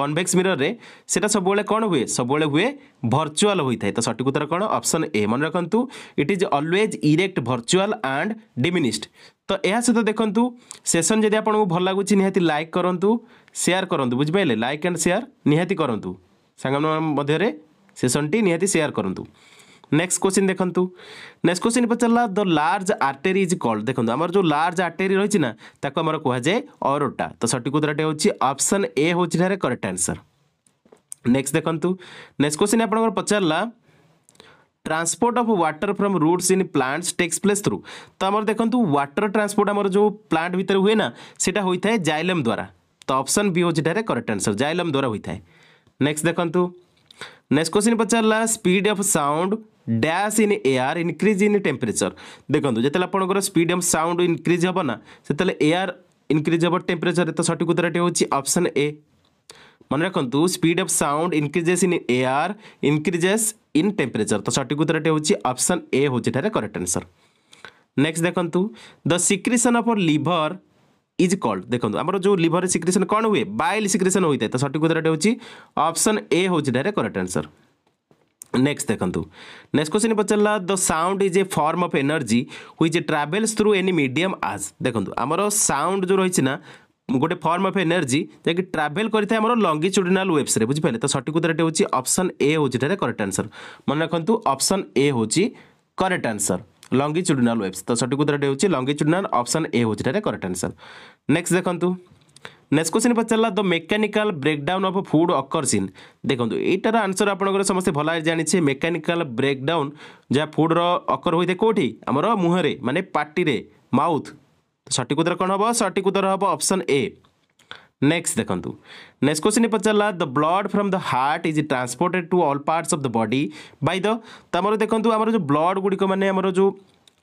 Speaker 1: কনভেক্স মিররে সেটা সবুলে কোণ হুয়ে সবুলে হুয়ে ভর্চুয়াল হয়ে তো সঠিক উত্তর কোণ অপশন এ মনে রাখতু it is always erect virtual and diminished তো এর সহ দেখুন সেসন যদি আপনার ভাল লাগুচি নিহতি লাইক করতু সেয়ার করতু বুঝিপারে লাইক আন্ড সেয়ার নিহতি করতু সাংমানদের সেসনটি নিহতি সেয়ার করতু नेक्स्ट क्वेश्चन देखु नेक्स्ट क्वेश्चन पचारा the large artery is called देखो आम जो लार्ज आर्टेरी रही ना आमर कहुए अरोटा तो सठिक उत्तर हूँ अपसन ए हूँ करेक्ट आंसर नेक्स्ट देखु नेक्स्ट क्वेश्चन आप पचारा transport of water from roots in plants takes place through तो आम देखो वाटर ट्रांसपोर्ट आम जो प्लांट भितर हुए ना सेटा होता है जाइलम द्वारा तो ऑप्शन बी हूँ करेक्ट आंसर जाइलम द्वारा होता है नेक्स्ट देखु नेक्स्ट क्वेश्चन पचारा speed of sound dash in air increase in temperature দেখুন যেতে আপনার স্পিড এম সাউন্ড ইনক্রিজ হব না সেতলে এয়ার ইনক্রিজ হব টেম্পরেচর তো সঠিক উত্তরটি হচ্ছে অপশন এ মনে রাখতু speed of sound increases in air increases in temperature তো সঠিক উত্তরটি হচ্ছে অপশন এ হচ্ছে এটার করেক্ট আনসর নেক্সট দেখুন the secretion of liver is called দেখুন আমার যে লিভর সিক্রিসন কণ হুয়ে বাইল সিক্রিসন হয়ে থাকে তো সঠিক উত্তরটি হচ্ছে অপশন এ হচ্ছে এটার করেক্ট আনসর नेक्स्ट देखु नेक्स्ट क्वेश्चन पचारा the sound is a form of energy which travels through any medium as देखो आमर साउंड जो रही ना गोटे फर्म अफ एनर्जी जहाँकि ट्राभेल करें आम लंगिच्युडिनाल वेब्स बुझिपारे तो सठिक उत्तर हूँ अप्सन ए हूँ करेक्ट आंसर मन रखु अप्सन ए हूँ करेक्ट आंसर लंगिच्युडिनाल वेब्स तो सठिक उत्तर हूँ लंगिच्युडिनाल अप्सन ए हूँ करेक्ट आंसर नेक्स्ट देखूँ নেক্সট কোশ্চিন পচারা the mechanical breakdown of food occurs in দেখুন এইটার আনসর আপনার সমস্ত ভাল জাঁছে মেকানিকাল ব্রেকডাউন যা ফুডর অকর হয়ে থাকে কোটি আমার মুহরে মানে পাটিরে মাউথ সঠিক উত্তর কম হব সঠিক উত্তর হব অপশন এ নেক্সট দেখুন নেক্সট কোশ্চিন পচারা the blood from the heart is transported to all parts of the body by the তো আমার দেখুন আমার যে ব্লড গুড়ি মানে আমার যে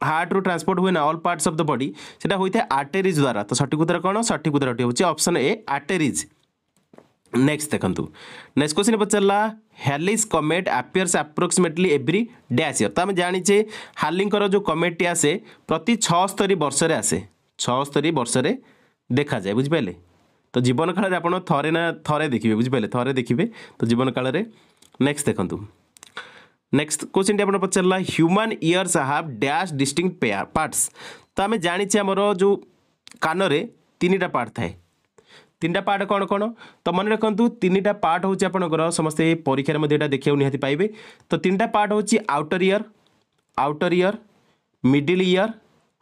Speaker 1: হার্টরু ট্রান্সপোর্ট হুয়ে না all parts of the body সেটা হয়ে আর্টেরিজ দ্বারা তো সঠিক উত্তর কোণ সঠিক উত্তরটি হচ্ছে অপশন এ আর্টেরিজ নেক্সট দেখুন নেক্সট কোশ্চিন পচারা Halley's comet appears approximately every dash year তো আমি জাঁচে হার্লিঙ্কর যে কমেটটি আসে প্রতি ছস্তরি বর্ষরে আসে ছস্তরি বর্ষরে দেখা যায় বুঝিপারে তো জীবনকালে আপনার থরে না থরে দেখবে বুঝিপারে থরে দেখবে তো জীবনকালে নেক্সট দেখুন नेक्स्ट क्वेश्चन टी आप पचारा human ears have dash distinct parts तो आम जाचे आमर जो कान में तीनटा पार्ट थाए तीन टा पार्ट कौन कौन तो मन रखु तीन टा पार्ट हूँ आप समस्ते परीक्षा में देखा निहती तो तीन टा पार्ट हूँ outer ear outer ear middle ear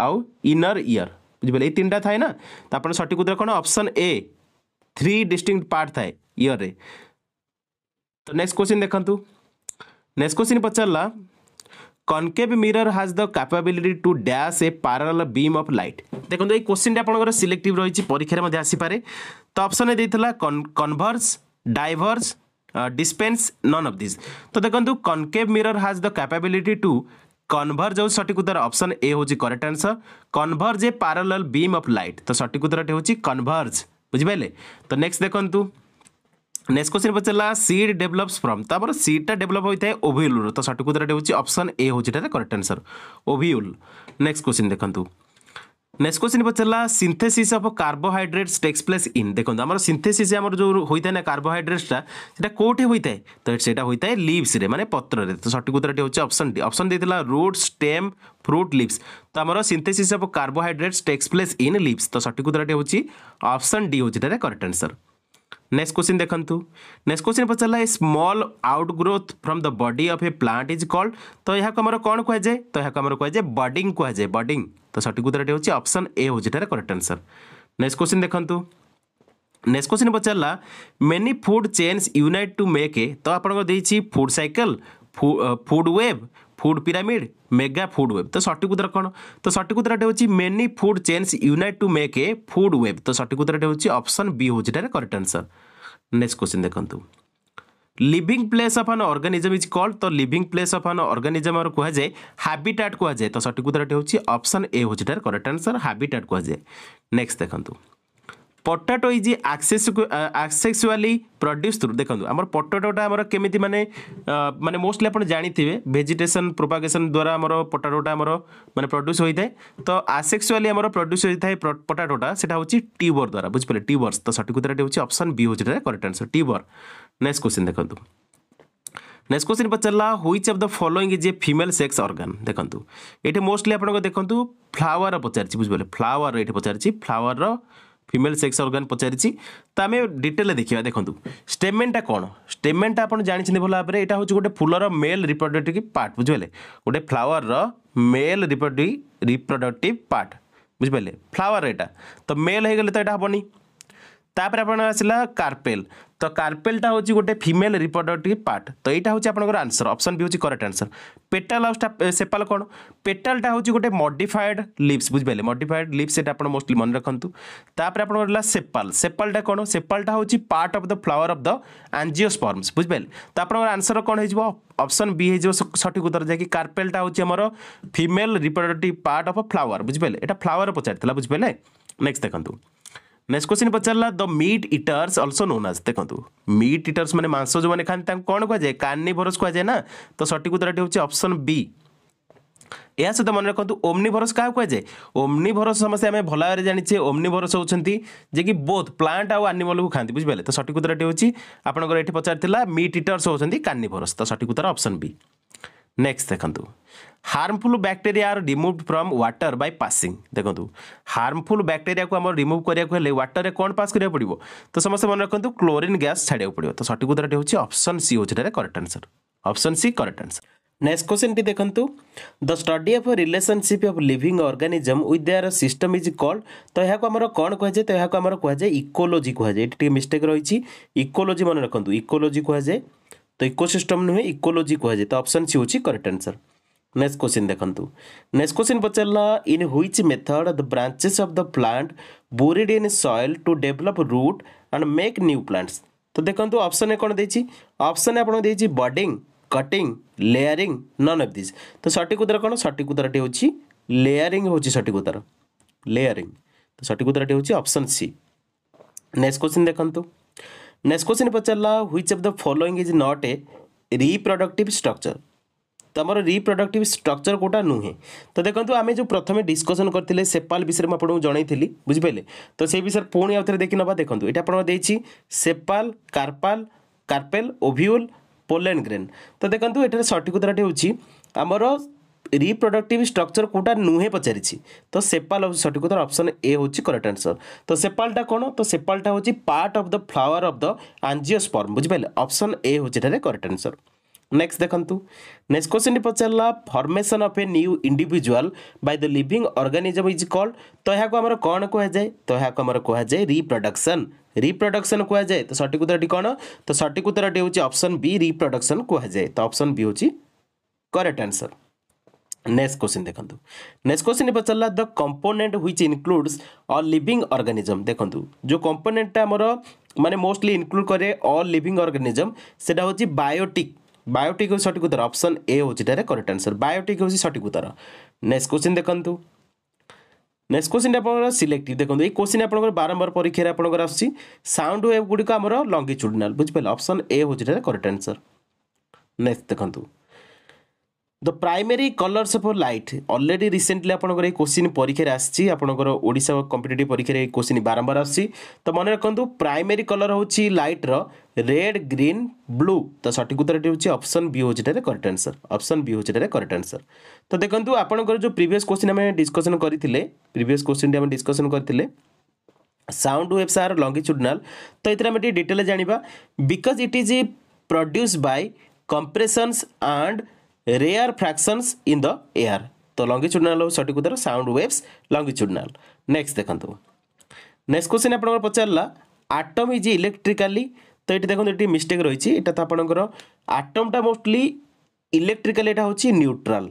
Speaker 1: आउ इनर इयर बुझे ये तीन टा थाए ना तो आप सठिक उत्तर कौन option A three distinct part थाए इयर रे तो नेक्स्ट क्वेश्चन देखूँ नेक्स्ट क्वेश्चन पचारा concave mirror has the capability to dash a parallel beam of light देखो ये क्वेश्चन आपर सिलेक्टिव रही परीक्षा में आसपा तो option A converge diverge disperse none of these तो देखो concave mirror has the capability to converge हो सठिक उत्तर ऑप्शन ए हूँ correct answer converge a parallel beam of light तो सठिक उत्तर हूँ कनभर्ज बुझे तो नेक्स्ट देखूँ नेक्स्ट क्वेश्चन पचारा सीड डेभलप्स फ्रम तर सीडा डेभलप होता है ओभिल तो सठ कुछ अप्सन ए होता correct answer ovule next question देखो नेक्स्ट क्वेश्चन पचारा synthesis of carbohydrates takes place in देखो आम सिंथेसीस जो होता है ना कार्बोहड्रेट्सटा से कौटे होता है तो सीटा होता है लिवस मैंने पत्र तो सठिक उत्तर हो अपसन डी अप्सन देता है रुट स्टेम फ्रुट लिवस तो आम synthesis of carbohydrates takes place in leaves तो सठिक उत्तर होप्सन डी होता है करेक्ट आंसर नेक्स्ट क्वेश्चन देखु नेक्स्ट क्वेश्चन पचारा small outgrowth from the body of a plant is called तो यह आम कौन कहुए तो यह आम कहुए बडिंग कहुए बडिंग तो सठिक उत्तर हूँ अप्सन ए हूँ करेक्ट आंसर नेक्स्ट क्वेश्चन देखु नेक्स्ट क्वेश्चन पचारा many food chains unite to make a तो आपको food cycle food web food pyramid mega food web তো সঠিক উত্তর কোণ তো সঠিক উত্তরটি হচ্ছে many food chains unite to make a food web তো সঠিক উত্তরটি হচ্ছে অপশন বি হচ্ছে এটার করেক্ট আনসর নেক্সট কোশ্চিন দেখন্তু living place of an organism is called তো living place of an organism আর কুহযায় হ্যাবিটাট কুহযায় তো সঠিক উত্তরটি হচ্ছে অপশন এ হচ্ছে এটার করেক্ট আনসর হ্যাবিটাট কুহযায় নেক্সট দেখন্তু potato is asexually produce through ଦେଖନ୍ତୁ ଆମର ପଟାଟୋଟା ଆମର କେମିତି ମାନେ ମାନେ ମୋଷ୍ଟଲି ଆପଣ ଜାଣିଥିବେ ଭେଜିଟେସନ୍ ପ୍ରୋପାଗେସନ୍ ଦ୍ୱାରା ଆମର ପଟାଟୋଟା ଆମର ମାନେ ପ୍ରଡ୍ୟୁସ୍ ହୋଇଥାଏ ତ ଆସେକ୍ସୁଆଲି ଆମର ପ୍ରଡ୍ୟୁସ୍ ହୋଇଥାଏ ପଟାଟୋଟା ସେଇଟା ହେଉଛି ଟ୍ୟୁବର ଦ୍ୱାରା ବୁଝିପାରିଲେ ଟ୍ୟୁବର୍ସ ତ ସଠିକ୍ ଉତ୍ତରଟି ହେଉଛି ଅପସନ୍ ବି ହେଉଛି correct answer tuber next question ଦେଖନ୍ତୁ नेक्स्ट क्वेश्चन पचारा which of the following is a female sex organ देखो ये मोस्टली आप देखो फ्लावर पचार बुझे फ्लावर ये पचार फ्लावर ফিমেল সেক্স অর্গান পচারিছি তো আমি ডিটেলে দেখিবা দেখন্তু স্টেমেন্টটা কোণ স্টেমেন্টটা আপন জানিছেন ভাল ভাবে এটা হচ্ছে গোটে ফুলর মেল রিপ্রোডক্টিভ পার্ট বুঝিপারে গোটে ফ্লাওয়ারর মেল রিপ্রোডক্টিভ রিপ্রোডক্টিভ পার্ট বুঝিপারে ফ্লাওয়ার এটা তো মেল হয়ে গেলে তো এটা হবনি তাপরে আপনার আসলা কার্পেল তো কার্পেলটা হচ্ছে গোটে ফিমেল রিপ্রডক্টিভ পার্ট তো এইটা হচ্ছে আপনার আনসর অপশন বি হচ্ছে করেক্ট আনসর পেটাল আউ সেপাল কোণ পেটালটা হচ্ছে গোটে মডিফায়েড লিভস বুঝিপারে মডিফায়েড লিভস এটা আপনার মোস্টলি মনে রাখতু তাপরে আপনার রহলা সেপাল সেপালটা কোণ সেপালটা হচ্ছে part of the flower of the angiosperms বুঝিপারে তো আপনার আনসর কোণ হয়ে যাব অপশন বি হয়ে যাব সঠিক উত্তর যে কি কার্পেলটা হচ্ছে আমার female reproductive part of flower বুঝিপারে এটা ফ্লাওয়ার পচারি বুঝিপারে নেক্সট দেখুন নেক্সট ପଚାରିଲା the meat eaters also also known ଦେଖନ୍ତୁ ମିଟ୍ ଇଟର୍ସ ମାନେ ମାଂସ ଯେଉଁମାନେ ଖାଆନ୍ତି ତାଙ୍କୁ କଣ କୁହାଯାଏ କାର୍ନିଭରସ୍ କୁହାଯାଏ ନା ତ তো সঠিক উত্তরটি হচ্ছে অপশন বি ଏହା ସହିତ ମନେ ରଖନ୍ତୁ ଓମ୍ନିଭରସ୍ କାହାକୁ କୁହାଯାଏ ଓମ୍ନିଭରସ୍ ସମସ୍ତେ ଆମେ ଭଲ ଭାବରେ ଜାଣିଛେ ଓମ୍ନିଭରସ୍ ହେଉଛନ୍ତି ଯିଏକି ବୋଥ୍ ପ୍ଲାଣ୍ଟ ଆଉ ଆନିମଲ୍କୁ ଖାଆନ୍ତି ବୁଝିପାରିଲେ ତ ସଠିକ ଉତ୍ତରଟି ହେଉଛି ଆପଣଙ୍କର ଏଠି ପଚାରିଥିଲା ମିଟ୍ ଇଟର୍ସ ହେଉଛନ୍ତି କାର୍ନିଭରସ୍ ତ ସଠିକ ଉତ୍ତର ଅପସନ୍ ବି ନେକ୍ସଟ ଦେଖନ୍ତୁ harmful bacteria are remove from water by passing ଦେଖନ୍ତୁ ହାର୍ମଫୁଲ୍ ବ୍ୟାକ୍ଟେରିଆକୁ ଆମର ରିମୁଭ୍ କରିବାକୁ ହେଲେ ୱାଟର୍ରେ କ'ଣ ପାସ୍ କରିବାକୁ ପଡ଼ିବ ତ ସମସ୍ତେ ମନେ ରଖନ୍ତୁ କ୍ଲୋରିନ୍ ଗ୍ୟାସ୍ ଛାଡ଼ିବାକୁ ପଡ଼ିବ ତ ସଠିକ୍ ଉତ୍ତରଟି ହେଉଛି ଅପସନ୍ ସି ହେଉଛି ଏଠାରେ correct answer option C correct answer next କ୍ୱେଶ୍ଚନଟି ଦେଖନ୍ତୁ the study of relationship of living organism with their system is called ତ ଏହାକୁ ଆମର କ'ଣ କୁହାଯାଏ ତ ଏହାକୁ ଆମର କୁହାଯାଏ ଇକୋଲୋଜି କୁହାଯାଏ ଏଠି ଟିକେ ମିଷ୍ଟେକ୍ ରହିଛି ଇକୋଲୋଜି ମନେ ରଖନ୍ତୁ ଇକୋଲୋଜି କୁହାଯାଏ ତ ଇକୋସିଷ୍ଟମ୍ ନୁହେଁ ଇକୋଲୋଜି କୁହାଯାଏ ତ ଅପସନ୍ ସି ହେଉଛି କରେକ୍ଟ ଆନ୍ସର୍ नेक्स्ट क्वेश्चन देखु नेक्स्ट क्वेश्चन पचारा in which method the branches of the plant buried in soil to develop root and make new plants तो देखो ऑप्शन कौन देपसन ऑप्शन आपको budding cutting layering none of these तो सटिक उत्तर कौन सटिक उत्तर हूँ लेयरिंग हूँ सटिक उत्तर लेयरिंग तो सटिक उत्तर हूँ ऑप्शन सी नेक्स्ट क्वेश्चन देखु नेक्स्ट क्वेश्चन पचारा which of the following is not a reproductive structure તમારો રિપ્રોડક્ટિવ સ્ટ્રક્ચર કોટા નુହେଁ ତ ଦେଖନ୍ତୁ ଆମେ ଯେଉଁ ପ୍ରଥମେ ଡିସ୍କସନ୍ କରିଥିଲେ ସେପାଲ ବିଷୟରେ ମୁଁ ଆପଣଙ୍କୁ ଜଣାଇଥିଲି ବୁଝିପାରିଲେ ତ ସେଇ ବିଷୟରେ ପୁଣି ଆଉ ଥରେ ଦେଖିନେବା ଦେଖନ୍ତୁ ଏଇଟା ଆପଣଙ୍କର ଦେଇଛି ସେପାଲ କାର୍ପାଲ କାର୍ପେଲ ଓଭିଓଲ ପୋଲେଣ୍ଡ ଗ୍ରେନ୍ ତ ଦେଖନ୍ତୁ ଏଠାରେ ସଠିକ ଉତ୍ତରଟି ହେଉଛି ଆମର ରିପ୍ରଡକ୍ଟିଭ ଷ୍ଟ୍ରକ୍ଚର କେଉଁଟା ନୁହେଁ ପଚାରିଛି ତ ସେପାଲ ସଠିକ ଉତ୍ତର ଅପସନ୍ ଏ ହେଉଛି କରେକ୍ଟ ଆନ୍ସର ତ ସେପାଲଟା କ'ଣ ତ ସେପାଲଟା ହେଉଛି part of the flower of the angiosperm ବୁଝିପାରିଲେ ଅପସନ୍ ଏ ହେଉଛି ଏଠାରେ କରେକ୍ଟ ଆନ୍ସର नेक्स्ट देखु नेक्स्ट क्वेश्चन पचारा formation of a new individual by the living organism is called तो यह आमर कौन जाए तो यह कह कहुए रिप्रडक्शन रिप्रडक्शन जाए तो सठिक उत्तर कौन तो सठिक उत्तर हूँ अप्सन बी रिप्रडक्शन जाए तो अप्सन बी हूँ करेक्ट आंसर नेक्स्ट क्वेश्चन देखो नेक्स्ट क्वेश्चन पचारा the component which includes a living organism देखो जो कंपोनेंटा आमर मोस्टली इनक्लूड कैर अल लिविंग अर्गानिजम से बायोटिक বায়োটিক হচ্ছে সঠিক উত্তর অপশন এ হচ্ছে এটার করেক্ট আনসর বায়োটিক হচ্ছে সঠিক উত্তর নেক্সট কোশ্চিন দেখন্তু নেক্সট কোশ্চিন আপনার সিলেক্টিভ দেখুন এই কোশ্চিন আপনার বারম্বার পরীক্ষার আপনার আসছে সাউন্ড ওয়েভ গুড়ি আমার লঙ্গিচুডিনাল বুঝিপারে অপশন এ হচ্ছে এটার করেক্ট আনসর নেক্সট দেখুন the primary colours of light already recently ଆପଣଙ୍କର ଏଇ କୋଶ୍ଚିନ୍ ପରୀକ୍ଷାରେ ଆସିଛି ଆପଣଙ୍କର ଓଡ଼ିଶା କମ୍ପିଟେଟିଭ୍ ପରୀକ୍ଷାରେ ଏଇ କୋଶ୍ଚିନ୍ ବାରମ୍ବାର ଆସୁଛି ତ ମନେ ରଖନ୍ତୁ ପ୍ରାଇମେରୀ କଲର୍ ହେଉଛି ଲାଇଟ୍ର ରେଡ୍ ଗ୍ରୀନ୍ ବ୍ଲୁ ତ ସଠିକ୍ ଉତ୍ତରଟି ହେଉଛି ଅପସନ୍ ବି ହେଉଛି ଏଠାରେ କରେକ୍ଟ ଆନ୍ସର୍ ଅପସନ୍ ବି ହେଉଛି ଏଠାରେ କରେକ୍ଟ ଆନ୍ସର୍ ତ ଦେଖନ୍ତୁ ଆପଣଙ୍କର ଯେଉଁ ପ୍ରିଭିୟସ୍ କୋଶ୍ଚିନ୍ ଆମେ ଡିସ୍କସନ୍ କରିଥିଲେ ପ୍ରିଭିୟସ୍ କୋଶ୍ଚିନ୍ଟି ଆମେ ଡିସ୍କସନ୍ କରିଥିଲେ ସାଉଣ୍ଡ ୱେଭ୍ସ ଆର୍ ଲଙ୍ଗିଚ୍ୟୁଡନାଲ୍ ତ ଏଥିରେ ଆମେ ଟିକେ ଡିଟେଲ୍ ଜାଣିବା because it is produce by compressions and rarefactions in the air তো লঙ্গিচুডনাল সঠিক উত্তর সাউন্ড ওয়েভস লঙ্গিচুডনাল নেক্সট দেখন্তু নেক্সট কোশ্চিন আপনার পচারা আটম ইজ ইলেকট্রিকালি তো এটি দেখুন এটি মিস্টেক রয়েছে এটা তো আপনার আটমটা মোস্টলি ইলেকট্রিকালি এটা হচ্ছে নিউট্রাল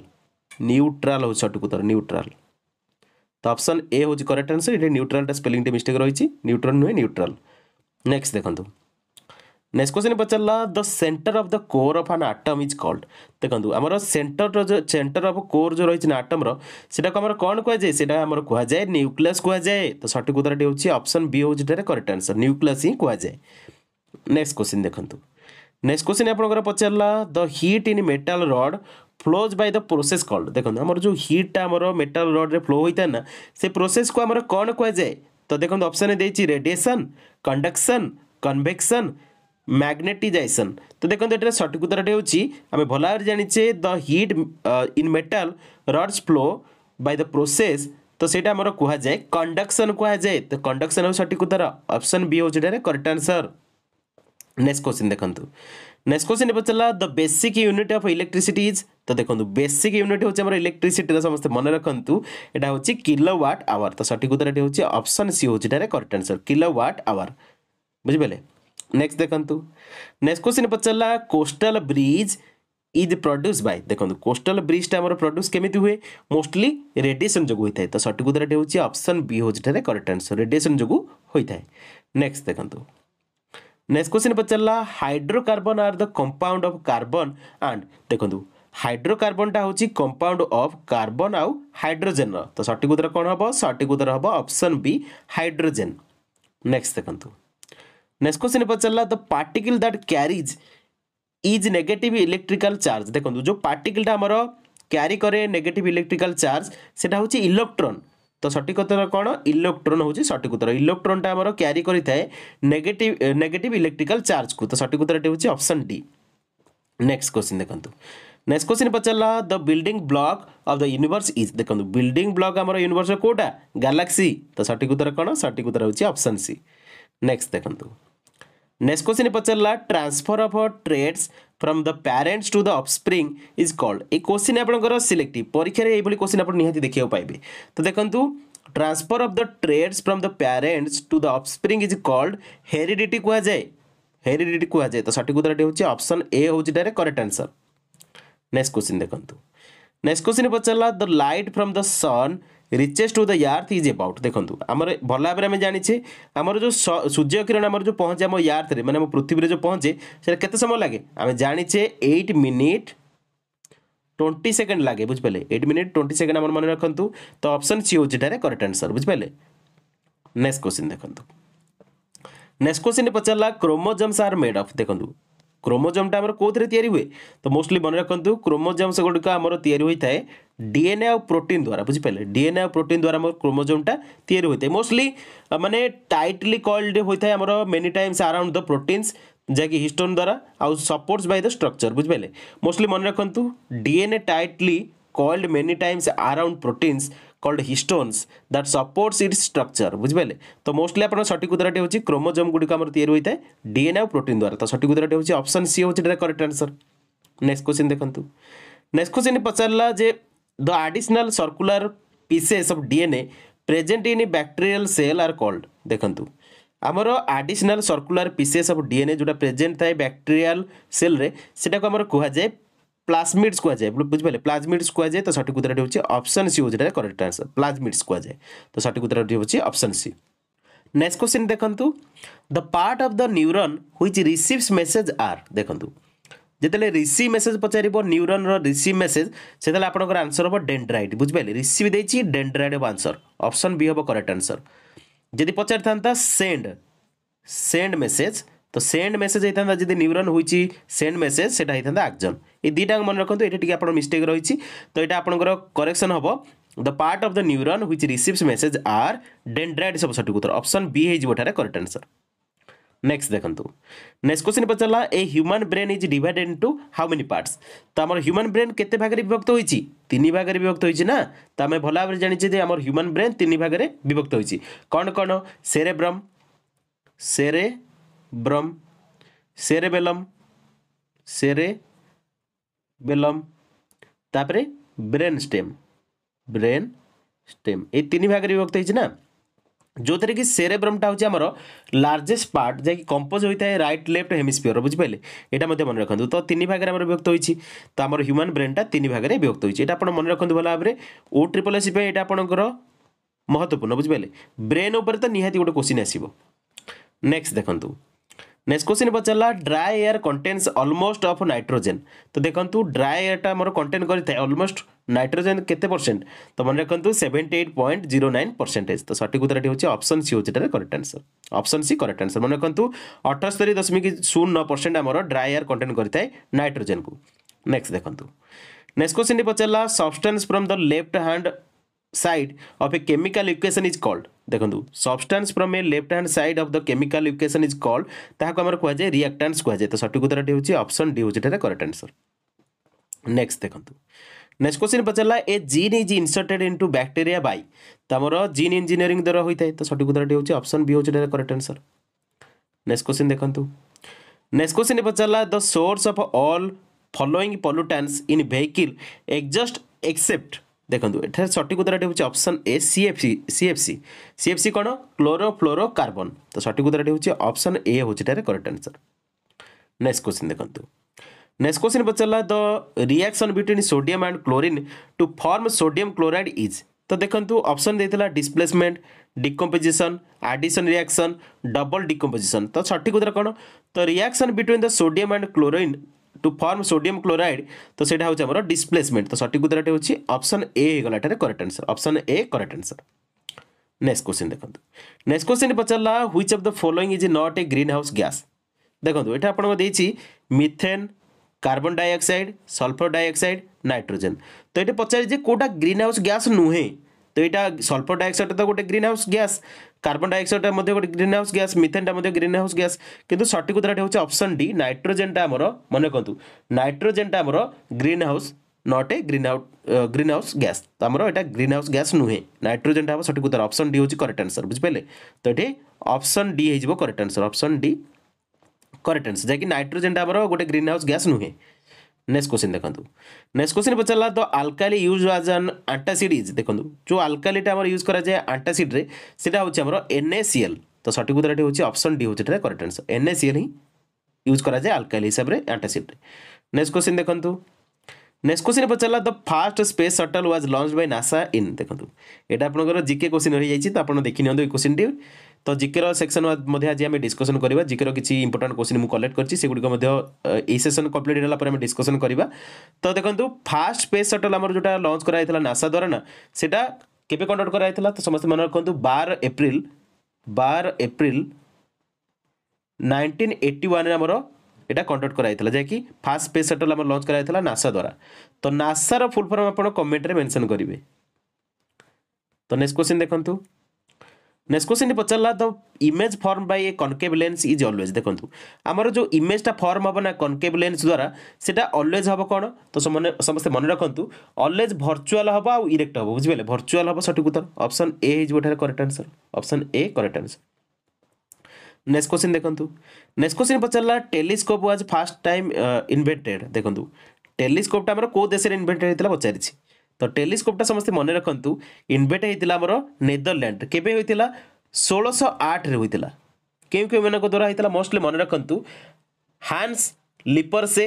Speaker 1: নিউট্রাল হচ্ছে সঠিক উত্তর নিউট্রাল তো অপশন এ হচ্ছে করেক্ট আনসর এটা নিউট্রালটা স্পেলিংটি মিস্টেক রয়েছে নিউট্রাল নুহে নিউট্রাল নেক্সট দেখুন नेक्स्ट क्वेश्चन पचारा the centre of the core of an atom is called देखो आम सेंटर जो सेन्टर अफ कोर जो रही आटम सेटा कौन कहुए से कहुए न्यूक्लियस कहुए तो सठिक उत्तर हूँ अप्सन बी हूँ जो करेक्ट आंसर न्यूक्लियस ही कहुए नेक्स्ट क्वेश्चन देखो नेक्स्ट क्वेश्चन आप पचारा the heat in metal rod flows by the process called देखो आमर जो हिटा मेटाल रड्रे फ्लो होता है ना से प्रोसेस को आम कौन कहुए तो देखो अप्सन दे कंडक्शन कनभेक्शन ম্যাগনেটিজাইসন তো দেখুন এটার সঠিক উত্তরটি হচ্ছে আমি ভাল ভাবে জানিছে the heat in metal rods flow by the process তো সেটা আমার কুহযায়ে কন্ডকশন কুহযায়ে তো কন্ডকশন হচ্ছে সঠিক উত্তর অপশন বি হচ্ছে এটার করেক্ট আনসর নেক্সট কোশ্চিন দেখুন নেক্সট কোশ্চিন পচারা the basic unit of electricity is তো দেখুন বেসিক ইউনিট হচ্ছে আমার ইলেকট্রিসিটির সমস্ত মনে রাখতু এটা হচ্ছে কিলো ওয়াট আওয়ার তো সঠিক উত্তর এটি হচ্ছে অপশন সি হচ্ছে এটার correct answer kilowatt hour বুঝিপারে नेक्स्ट देखो नेक्स्ट क्वेश्चन पचारा coastal breeze is produce by देखो कोस्टल ब्रिजटा प्रड्यूस केमी हुए मोस्टली रेडिएसन जो होता है तो सठिक उत्तर हूँ अप्सन बी हूँ करेक्ट आंसर रेडिएसन जो होता है नेक्स्ट देखु नेक्स्ट क्वेश्चन पचारा hydrocarbon are the compound of carbon and देखो हाइड्रोकार्बनटा हूँ कंपाउंड ऑफ कार्बन आउ हाइड्रोजेन तो सठिक उत्तर कौन हम सठिक उत्तर हम ऑप्शन बी हाइड्रोजेन नेक्स्ट देखु नेक्स्ट क्वेश्चन पता चल रहा the particle that carries is negative electrical charge देखो जो पार्टिकलटा आमर क्यारी करे नेगेटिव इलेक्ट्रिकल चार्ज सेटा हूँ इलेक्ट्रोन তো সঠিক উত্তর কোণ ইলেকট্রোন হচ্ছে সঠিক উত্তর ইলেকট্রোনটা আমার ক্যারি করে থাকে নেগেটিভ নেগেটিভ ইলেকট্রিকাল চার্জ কু তো সঠিক উত্তরটি হচ্ছে অপশন ডি নেক্সট কোশ্চিন দেখুন নেক্সট কোশ্চিন পচারা the building block of the universe is দেখুন বিল্ডিং ব্লক আমার ইউনিভর্সর কোটা গ্যালাক্সি তো সঠিক উত্তর কোণ সঠিক উত্তর হচ্ছে অপশন সি নেক্সট দেখুন नेक्स्ट क्वेश्चन पचारा transfer of traits from the parents to the offspring is called ये क्वेश्चन आपंकर सिलेक्टिव परीक्षा ये क्वेश्चन आप निहाती देखा पाइबे तो देखो transfer of the traits from the parents to the offspring is called heredity कहुए हेरिडिटी कहुए तो सठिक उत्तर हूँ अप्सन ए हूँ यहाँ करेक्ट आंसर नेक्स्ट क्वेश्चन देखो नेक्स्ट क्वेश्चन पचारा the light from the sun reaches to the earth is about ଦେଖନ୍ତୁ ଆମର ଭଲ ଭାବରେ ଆମେ ଜାଣିଛେ ଆମର ଯେଉଁ ସୂର୍ଯ୍ୟ କିରଣ ଆମର ଯେଉଁ ପହଞ୍ଚେ ଆମ ୟାର୍ଥରେ ମାନେ ଆମ ପୃଥିବୀରେ ଯେଉଁ ପହଞ୍ଚେ ସେଟା କେତେ ସମୟ ଲାଗେ ଆମେ ଜାଣିଛେ ଏଇଟ୍ ମିନିଟ୍ ଟ୍ୱେଣ୍ଟି ସେକେଣ୍ଡ ଲାଗେ ବୁଝିପାରିଲେ ଏଇଟ୍ ମିନିଟ୍ ଟ୍ୱେଣ୍ଟି ସେକେଣ୍ଡ ଆମର ମନେ ରଖନ୍ତୁ ତ ଅପସନ୍ ସି ହେଉଛି ଏଠାରେ କରେକ୍ଟ ଆନ୍ସର୍ ବୁଝିପାରିଲେ ନେକ୍ସଟ କୋଶ୍ଚିନ୍ ଦେଖନ୍ତୁ ନେକ୍ସଟ କୋଶ୍ଚିନ୍ ପଚାରିଲା କ୍ରୋମୋଜମ୍ସ ଆର୍ ମେଡ୍ ଅଫ୍ ଦେଖନ୍ତୁ କ୍ରୋମୋଜୋମ୍ଟା ଆମର କେଉଁଥିରେ ତିଆରି ହୁଏ ତ ମୋଷ୍ଟଲି ମନେ ରଖନ୍ତୁ କ୍ରୋମୋଜୋମ୍ସ ଗୁଡ଼ିକ ଆମର ତିଆରି ହୋଇଥାଏ ডিএনএ আর প্রোটিন দ্বারা বুঝিপারে ডিএনএ আর প্রোটিন দ্বারা আমার ক্রোমোজোমটা তৈরি হয়ে থাকে মোস্টলি মানে টাইটলি কল্ড হয়ে থাকে আমার many times around the proteins যা কি হিস্টোন দ্বারা আউ সপোর্টস বাই দ্য স্ট্রকচর বুঝিপারে মোস্টলি মনে রাখতু DNA tightly called many times around proteins called histones that supports it structure ବୁଝିପାରିଲେ ତ ମୋଷ୍ଟଲି ଆପଣ ସଠିକ୍ ଉତ୍ତରଟି ହେଉଛି କ୍ରୋମୋଜୋମ୍ ଗୁଡ଼ିକ ଆମର ତିଆରି ହୋଇଥାଏ ଡିଏନ୍ଏ ଆଉ ପ୍ରୋଟିନ୍ ଦ୍ୱାରା ତ ସଠିକ୍ ଉତ୍ତରଟି ହେଉଛି ଅପସନ୍ ସି ହେଉଛି ଏଇଟା କରେକ୍ଟ ଆନ୍ସର୍ ନେକ୍ସଟ କ୍ୱେଶ୍ଚିନ୍ ଦେଖନ୍ତୁ ନେକ୍ସଟ କ୍ୱେଶ୍ଚିନ୍ ପଚାରିଲା ଯେ the additional circular pieces of DNA present in bacterial cell are called ଦେଖନ୍ତୁ ଆମର additional circular pieces of DNA ଯେଉଁଟା ପ୍ରେଜେଣ୍ଟ ଥାଏ ବ୍ୟାକ୍ଟେରିଆଲ୍ ସେଲ୍ରେ ସେଟାକୁ ଆମର କୁହାଯାଏ প্লাজমিডস কুযায়ে বুঝিপারে প্লাজমিডস কুযায়ে তো সঠিক উত্তরটি হচ্ছে অপশন সি হচ্ছে করেক্ট আনসর প্লাজমিডস কুযায়ে তো সঠিক উত্তরটি হচ্ছে অপশন সি নেক্সট কোশ্চিন দেখন্তু the part of the neuron which receives message are ଦେଖନ୍ତୁ ଯେତେବେଳେ ରିସିଭ୍ ମେସେଜ୍ ପଚାରିବ ନ୍ୟୁରନ୍ର ରିସିଭ୍ ମେସେଜ୍ ସେତେବେଳେ ଆପଣଙ୍କର ଆନ୍ସର୍ ହେବ ଡେଣ୍ଡ୍ରାଇଟ୍ ବୁଝିପାରିଲେ ରିସିଭ୍ ଦେଇଛି ଡେଣ୍ଡ୍ରାଇଟ୍ ହେବ ଆନ୍ସର୍ ଅପସନ୍ ବି ହେବ କରେକ୍ଟ ଆନ୍ସର୍ ଯଦି ପଚାରିଥାନ୍ତା ସେଣ୍ଡ ସେଣ୍ଡ ମେସେଜ୍ তো সেন্ড মেসেজ হয়ে যদি নিউরন হয়েছি সেন্ড মেসেজ সেটা হয়ে আকজন এই দুইটা মনে রাখুন এটা টিকি আপনার মিস্টেক রয়েছে তো এটা আপনার করেকশন হব the part of the neuron which receives message are dendrite सब सठिक उत्तर ऑप्शन बी होठार करेक्ट आंसर नेक्स्ट देखो नेक्स्ट क्वेश्चन पचारा a human brain is divided into how many parts तो आम ह्यूमन ब्रेन केते भागे विभक्त होई तीन भागे विभक्त होई ना तो आम भल भाव जानी जे आम ह्यूमन ब्रेन तीन भागे विभक्त होई कौन कौन सेरेब्रम सेरे ब्रम सेरेबेलम सेरे বেলম তারপরে ব্রেন স্টেম ব্রেন স্টেম এই তিন ভাগে বিভক্ত হয়েছে না ଯେଉଁଥିରେ କି ସେରେବ୍ରମ୍ଟା ହେଉଛି ଆମର ଲାର୍ଜେଷ୍ଟ ପାର୍ଟ ଯାହାକି କମ୍ପୋଜ୍ ହୋଇଥାଏ ରାଇଟ୍ ଲେଫ୍ଟ ହେମିସ୍ପିୟର ବୁଝିପାରିଲେ ଏଇଟା ମଧ୍ୟ ମନେ ରଖନ୍ତୁ ତ ତିନି ଭାଗରେ ଆମର ବିଭକ୍ତ ହୋଇଛି ତ ଆମର ହ୍ୟୁମାନ୍ ବ୍ରେନ୍ଟା ତିନି ଭାଗରେ ବିଭକ୍ତ ହୋଇଛି ଏଇଟା ଆପଣ ମନେ ରଖନ୍ତୁ ଭଲ ଭାବରେ ଓ ଟ୍ରିପଲ୍ ଏସ୍ ପାଇଁ ଏଇଟା ଆପଣଙ୍କର ମହତ୍ତ୍ୱପୂର୍ଣ୍ଣ ବୁଝିପାରିଲେ ବ୍ରେନ୍ ଉପରେ ତ ନିହାତି ଗୋଟେ କୋଶ୍ଚିନ୍ ଆସିବ ନେକ୍ସଟ ଦେଖନ୍ତୁ नेक्स्ट क्वेश्चन पचारा dry air contains almost of nitrogen तो देखो ड्राए एयरटा मोर कंटेन करें अलमोस्ट नाइट्रोजेन केते परसेंट तो मन रखुद seventy eight point zero nine percentage तो सठिक उत्तर हूँ अप्सन सी हूँ correct answer option C correct answer मन रखु अठस्तरी दशमिक शून्य नौ परसेंट आम ड्राए एयर कंटेन करें नाइट्रोजेन को नेक्स्ट देखो नेक्स्ट क्वेश्चन पचारा substance from the left hand side of a chemical equation is called দেখুন substance from a left hand side of the chemical equation is called তাহাকে আমার কুহযায় reactance কুহযায় তো সঠিক উত্তরটি হচ্ছে অপশন ডি হচ্ছে এটার করেক্ট আনসর নেক্সট দেখুন নেক্সট কোশ্চিন পচারা a gene is inserted into bacteria by তো আমার জিন ইঞ্জিনিয়ারিং দ্বারা হয়ে থাকে তো সঠিক উত্তরটি হচ্ছে অপশন বি হচ্ছে এটার করেক্ট আনসর নেক্সট কোশ্চিন দেখুন নেক্সট কোশ্চিন পচারা the source of all following pollutants in vehicle exhaust except देखो देखते सठिक उत्तर हूँ option A C F C C F C C F C कौन क्लोरो फ्लोरो कार्बन तो सठिक उत्तर हूँ अप्सन ए हूँ कैक्ट आंसर नेक्स्ट क्वेश्चन देखो नेक्स्ट क्वेश्चन पचारा the reaction between sodium and chlorine to form sodium chloride is तो देखो अप्सन देता displacement decomposition addition reaction double decomposition तो सठिक उत्तर कौन तो reaction between the sodium and chlorine to form sodium chloride তো সেটা হচ্ছে আমার ডিসপ্লেসমেন্ট তো সঠিক উত্তরটি হচ্ছে অপশন এ হয়ে এটার correct answer option A correct answer next question দেখুন নেক্সট কোশ্চিন পচারা which of the following is not a greenhouse gas দেখুন এটা আপনার দিয়েছি methane carbon dioxide sulphur dioxide nitrogen তো এটা পচারি যে কোটা গ্রিন হাউস গ্যাস নুহে তো এটা সলফর ডাইঅক্সাইডটা তো গোটে গ্রিন হাউস গ্যাস কার্বন ডাইঅক্সাইডটা মধ্যে গোটে গ্রিন হাউস গ্যাস মিথেনটা মধ্যে গ্রিন হাউস গ্যাস কিন্তু সঠিক উত্তরটা হচ্ছে অপশন ডি নাইট্রোজেনটা আমার মনে করতু নাইট্রোজেনটা আমার greenhouse not a greenhouse greenhouse gas তো আমার এটা গ্রিন হাউস গ্যাস নুহে নাইট্রোজেনটা হব সঠিক উত্তর অপশন ডি হচ্ছে করেক্ট আনসর বুঝিপারে তো এটি অপশন ডি হয়ে যাব correct answer option D correct answer যা কি নাইট্রোজেনটা আমার গোটে গ্রিন হাউস গ্যাস নুহে नेक्स्ट क्वेश्चन देखो नेक्स्ट क्वेश्चन पचारा the alkali used as an antacid is देखो जो आलकालीटा यूज कराए आंटासीड में सेटा एन एसीएल तो सठिक उत्तर हूँ अप्सन डी हूँ करेक्ट आंसर एनएसीएल ही यूज कराए आलकाली हिसाब से आंटासीड नेक्स्ट क्वेश्चन देखो नेक्स्ट क्वेश्चन पचारा the fast space subtle was lunch by NASA इन देखो ये आपंकर जिके क्वेश्चन रही जाए तो आप तो देखी नि क्वेश्चन टी ତ ଜିକେର ସେକ୍ସନ୍ ମଧ୍ୟ ଆଜି ଆମେ ଡିସ୍କସନ୍ କରିବା ଜିକେର କିଛି ଇମ୍ପୋର୍ଟାଣ୍ଟ କୋଶ୍ଚିନ୍ ମୁଁ କଲେକ୍ଟ କରିଛି ସେଗୁଡ଼ିକ ମଧ୍ୟ ଏଇ ସେସନ୍ କମ୍ପ୍ଲିଟ୍ ହେଲା ପରେ ଆମେ ଡିସ୍କସନ୍ କରିବା ତ ଦେଖନ୍ତୁ ଫାଷ୍ଟ ସ୍ପେସ୍ ସଟଲ୍ ଆମର ଯେଉଁଟା ଲଞ୍ଚ କରାଯାଇଥିଲା ନାସା ଦ୍ୱାରା ନା ସେଇଟା କେବେ କଣ୍ଡକ୍ଟ କରାଯାଇଥିଲା ତ ସମସ୍ତେ ମନେ ରଖନ୍ତୁ ବାର ଏପ୍ରିଲ ବାର ଏପ୍ରିଲ ନାଇନଟିନ୍ ଏଇଟି ୱାନ୍ରେ ଆମର ଏଇଟା কন্ডক্ট କରାଯାଇଥିଲା ଯାହାକି ଫାଷ୍ଟ ফার্স্ট স্পেস ଆମର ଲଞ୍ଚ କରାଯାଇଥିଲା ନାସା ଦ୍ୱାରା ତ ନାସାର ଫୁଲ୍ ଫର୍ମ ଆପଣ କମେଣ୍ଟରେ ମେନସନ୍ କରିବେ ତ করবে তো ଦେଖନ୍ତୁ নেক্সট কোশ্চিন পচারা the image form by a concave lens is always দেখুন আমার যে ইমেজটা ফর্ম হব না কনকেভ লেন্স দ্বারা সেটা অলওয়েজ হব কোণ তো সমস্তে মনে রাখতু অলওয়েজ ভর্চুয়াল হব আউ ইরেক্ট হব বুঝিপারে ভর্চুয়াল হব সঠিক উত্তর অপশন এ হয়েছে এটার correct answer option A correct answer next question দেখন্তু নেক্সট কোশ্চিন পচারা telescope was first time invented দেখন্তু টেলিস্কোপটা আমার কেউ দেশের ইনভেন্টেড হয়েছিল পচারিছি ତ ଟେଲିସ୍କୋପ୍ଟା ସମସ୍ତେ ମନେ ରଖନ୍ତୁ ଇନଭେଟ୍ ହୋଇଥିଲା ଆମର ନେଦରଲ୍ୟାଣ୍ଡ କେବେ ହୋଇଥିଲା ଷୋଳଶହ ଆଠରେ ହୋଇଥିଲା କେଉଁ କେଉଁମାନଙ୍କ ଦ୍ୱାରା ହୋଇଥିଲା ମୋଷ୍ଟଲି ମନେ ରଖନ୍ତୁ Hans Lippershey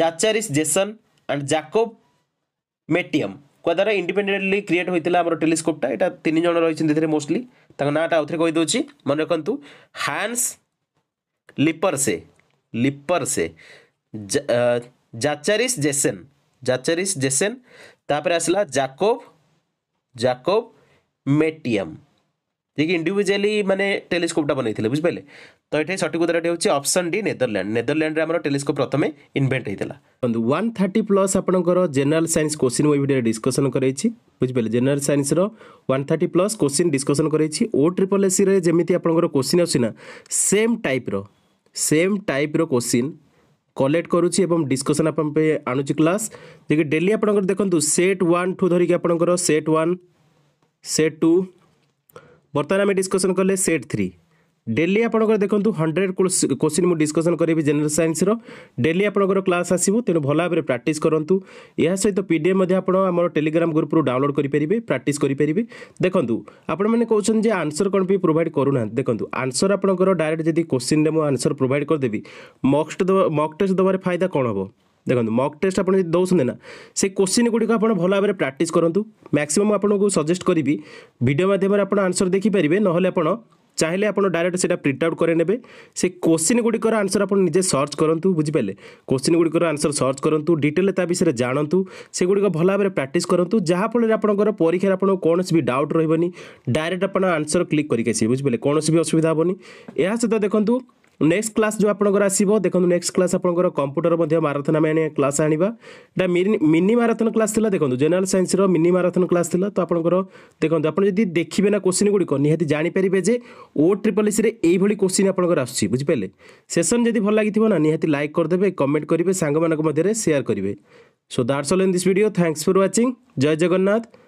Speaker 1: Zacharias Janssen and Jacob Metius ଦ୍ୱାରା ଇଣ୍ଡିପେଣ୍ଡେଣ୍ଟଲି କ୍ରିଏଟ୍ ହୋଇଥିଲା ଆମର ଟେଲିସ୍କୋପ୍ଟା ଏଇଟା ତିନି ଜଣ ରହିଛନ୍ତି ଏଥିରେ ମୋଷ୍ଟଲି ତାଙ୍କ ନାଁଟା ଆଉଥରେ କହିଦେଉଛି ମନେ ରଖନ୍ତୁ ହାନ୍ସ ଲିପରସେ ଲିପରସେ ଜାଚାରିସ୍ ଜେସନ୍ ଜାଚେରିସ୍ ଜେସେନ୍ ତାପରେ ଆସିଲା ଜାକୋବ ଜାକୋବ ମେଟିୟମ୍ ଯିଏକି ଇଣ୍ଡିଭିଜୁଆଲି ମାନେ ଟେଲିସ୍କୋପଟା ବନେଇଥିଲେ ବୁଝିପାରିଲେ ତ ଏଠି ସଠିକ ଉତ୍ତରଟି ହେଉଛି ଅପସନ୍ ଡି ନେଦରଲ୍ୟାଣ୍ଡ ନେଦରଲ୍ୟାଣ୍ଡରେ ଆମର ଟେଲିସ୍କୋପ ପ୍ରଥମେ ଇନଭେଣ୍ଟ ହେଇଥିଲା ୱାନ୍ ଥାର୍ଟି ପ୍ଲସ୍ ଆପଣଙ୍କର ଜେନେରାଲ ସାଇନ୍ସ କୋଶ୍ଚିନ୍ ମୁଁ ଭିଡ଼ିଓରେ ଡିସ୍କସନ୍ କରାଇଛି ବୁଝିପାରିଲେ ଜେନେରାଲ ସାଇନ୍ସର one thirty plus question discussion କରାଇଛି ଓ ଟ୍ରିପଲ୍ ଏସିରେ ଯେମିତି ଆପଣଙ୍କର କୋଶ୍ଚିନ୍ ଅଛି ନା ସେମ୍ ଟାଇପ୍ର ସେମ୍ ଟାଇପ୍ର କୋଶ୍ଚିନ୍ କଲେକ୍ଟ କରୁଛି ଏବଂ ଡିସ୍କସନ୍ ଆପଣଙ୍କ ପାଇଁ ଆଣୁଛି କ୍ଲାସ୍ ଯେକି ଡେଲି ଆପଣଙ୍କର ଦେଖନ୍ତୁ ସେଟ୍ ୱାନ୍ ଠୁ ଧରିକି ଆପଣଙ୍କର ସେଟ୍ ୱାନ୍ ସେଟ୍ ଟୁ ବର୍ତ୍ତମାନ ଆମେ ଡିସ୍କସନ୍ କଲେ ସେଟ୍ ଥ୍ରୀ ডেলি আপনার দেখুন হন্ড্রেড কোশ্চিন মু ডিসকসন করবি জেনারেল সাইন্সর ডেলি আপনার ক্লাস আসব তেমন ভাল ভাবে প্রাটিস করতু এর সহ পিডিএফ আপনার আমার টেলিগ্রাম গ্রুপর ডাউনলোড করে পেবে প্রাটিস করে পেবে দেখুন আপনার মানে কৌন যে আনসর কোণ পে প্রোভাইড করু না দেখুন আনসর আপনার ডাইরেক্ট যদি কোশ্চিনে মু আনসর প্রোভাইড করেদেবি মক্স মক টেস্ট দেওয়ার ফায়দা কম হব ଦେଖନ୍ତୁ ମକ୍ ଟେଷ୍ଟ ଆପଣ ଯଦି ଦେଉଛନ୍ତି ନା ସେ କୋଶ୍ଚିନ୍ ଗୁଡ଼ିକ ଆପଣ ଭଲ ଭାବରେ ପ୍ରାକ୍ଟିସ୍ କରନ୍ତୁ ମ୍ୟାକ୍ସିମମ୍ ଆପଣଙ୍କୁ ସଜେଷ୍ଟ କରିବି ଭିଡ଼ିଓ ମାଧ୍ୟମରେ ଆପଣ ଆନ୍ସର୍ ଦେଖିପାରିବେ ନହେଲେ ଆପଣ চাইলে আপনার ডাইরেক্ট সেটা প্রিন্ট আউট করে নেবে সে কোশ্চিন গুড়ির আনসর আপনার নিজে সর্চ করতু বুঝিপারে কোশ্চিন গুড়ির আনসর সর্চ করতু ডিটেল তা বিষয়ে জাণতু সেগুড়ি ভাল ভাবে প্র্যাকটিস করতু যাফলে আপনার পরীক্ষার আপনার কোণী বি ডাউট রহবনি ডাইরেক্ট আপনার আনসর ক্লিক করি আসবে বুঝিপারে কোণী বি অসুবিধা হবনি এর সহ দেখুন নেক্সট ক্লাস ଯେଉଁ ଆପଣଙ୍କର ଆସିବ ଦେଖନ୍ତୁ ନେକ୍ସଟ କ୍ଲାସ୍ ଆପଣଙ୍କର କମ୍ପ୍ୟୁଟର ମଧ୍ୟ ମାରାଥନ ଆମେ ଆଣିବା କ୍ଲାସ୍ ଆଣିବା ଏଇଟା ମିନି ମାରାଥନ କ୍ଲାସ୍ ଥିଲା ଦେଖନ୍ତୁ ଜେନେରାଲ ସାଇନ୍ସର ମିନି ମାରାଥନ କ୍ଲାସ୍ ଥିଲା ତ ଆପଣଙ୍କର ଦେଖନ୍ତୁ ଆପଣ ଯଦି ଦେଖିବେ ନା କୋଶ୍ଚିନ୍ ଗୁଡ଼ିକ ନିହାତି ଜାଣିପାରିବେ ଯେ ଓ ଟ୍ରିପଲ୍ ଏସିରେ ଏଇଭଳି କୋଶ୍ଚିନ୍ ଆପଣଙ୍କର ଆସୁଛି ବୁଝିପାରିଲେ ସେସନ୍ ଯଦି ଭଲ ଲାଗିଥିବ ନା ନିହାତି ଲାଇକ୍ କରିଦେବେ କମେଣ୍ଟ କରିବେ ସାଙ୍ଗମାନଙ୍କ ମଧ୍ୟରେ ସେୟାର କରିବେ so that's all in this video thanks for watching Jai Jagannath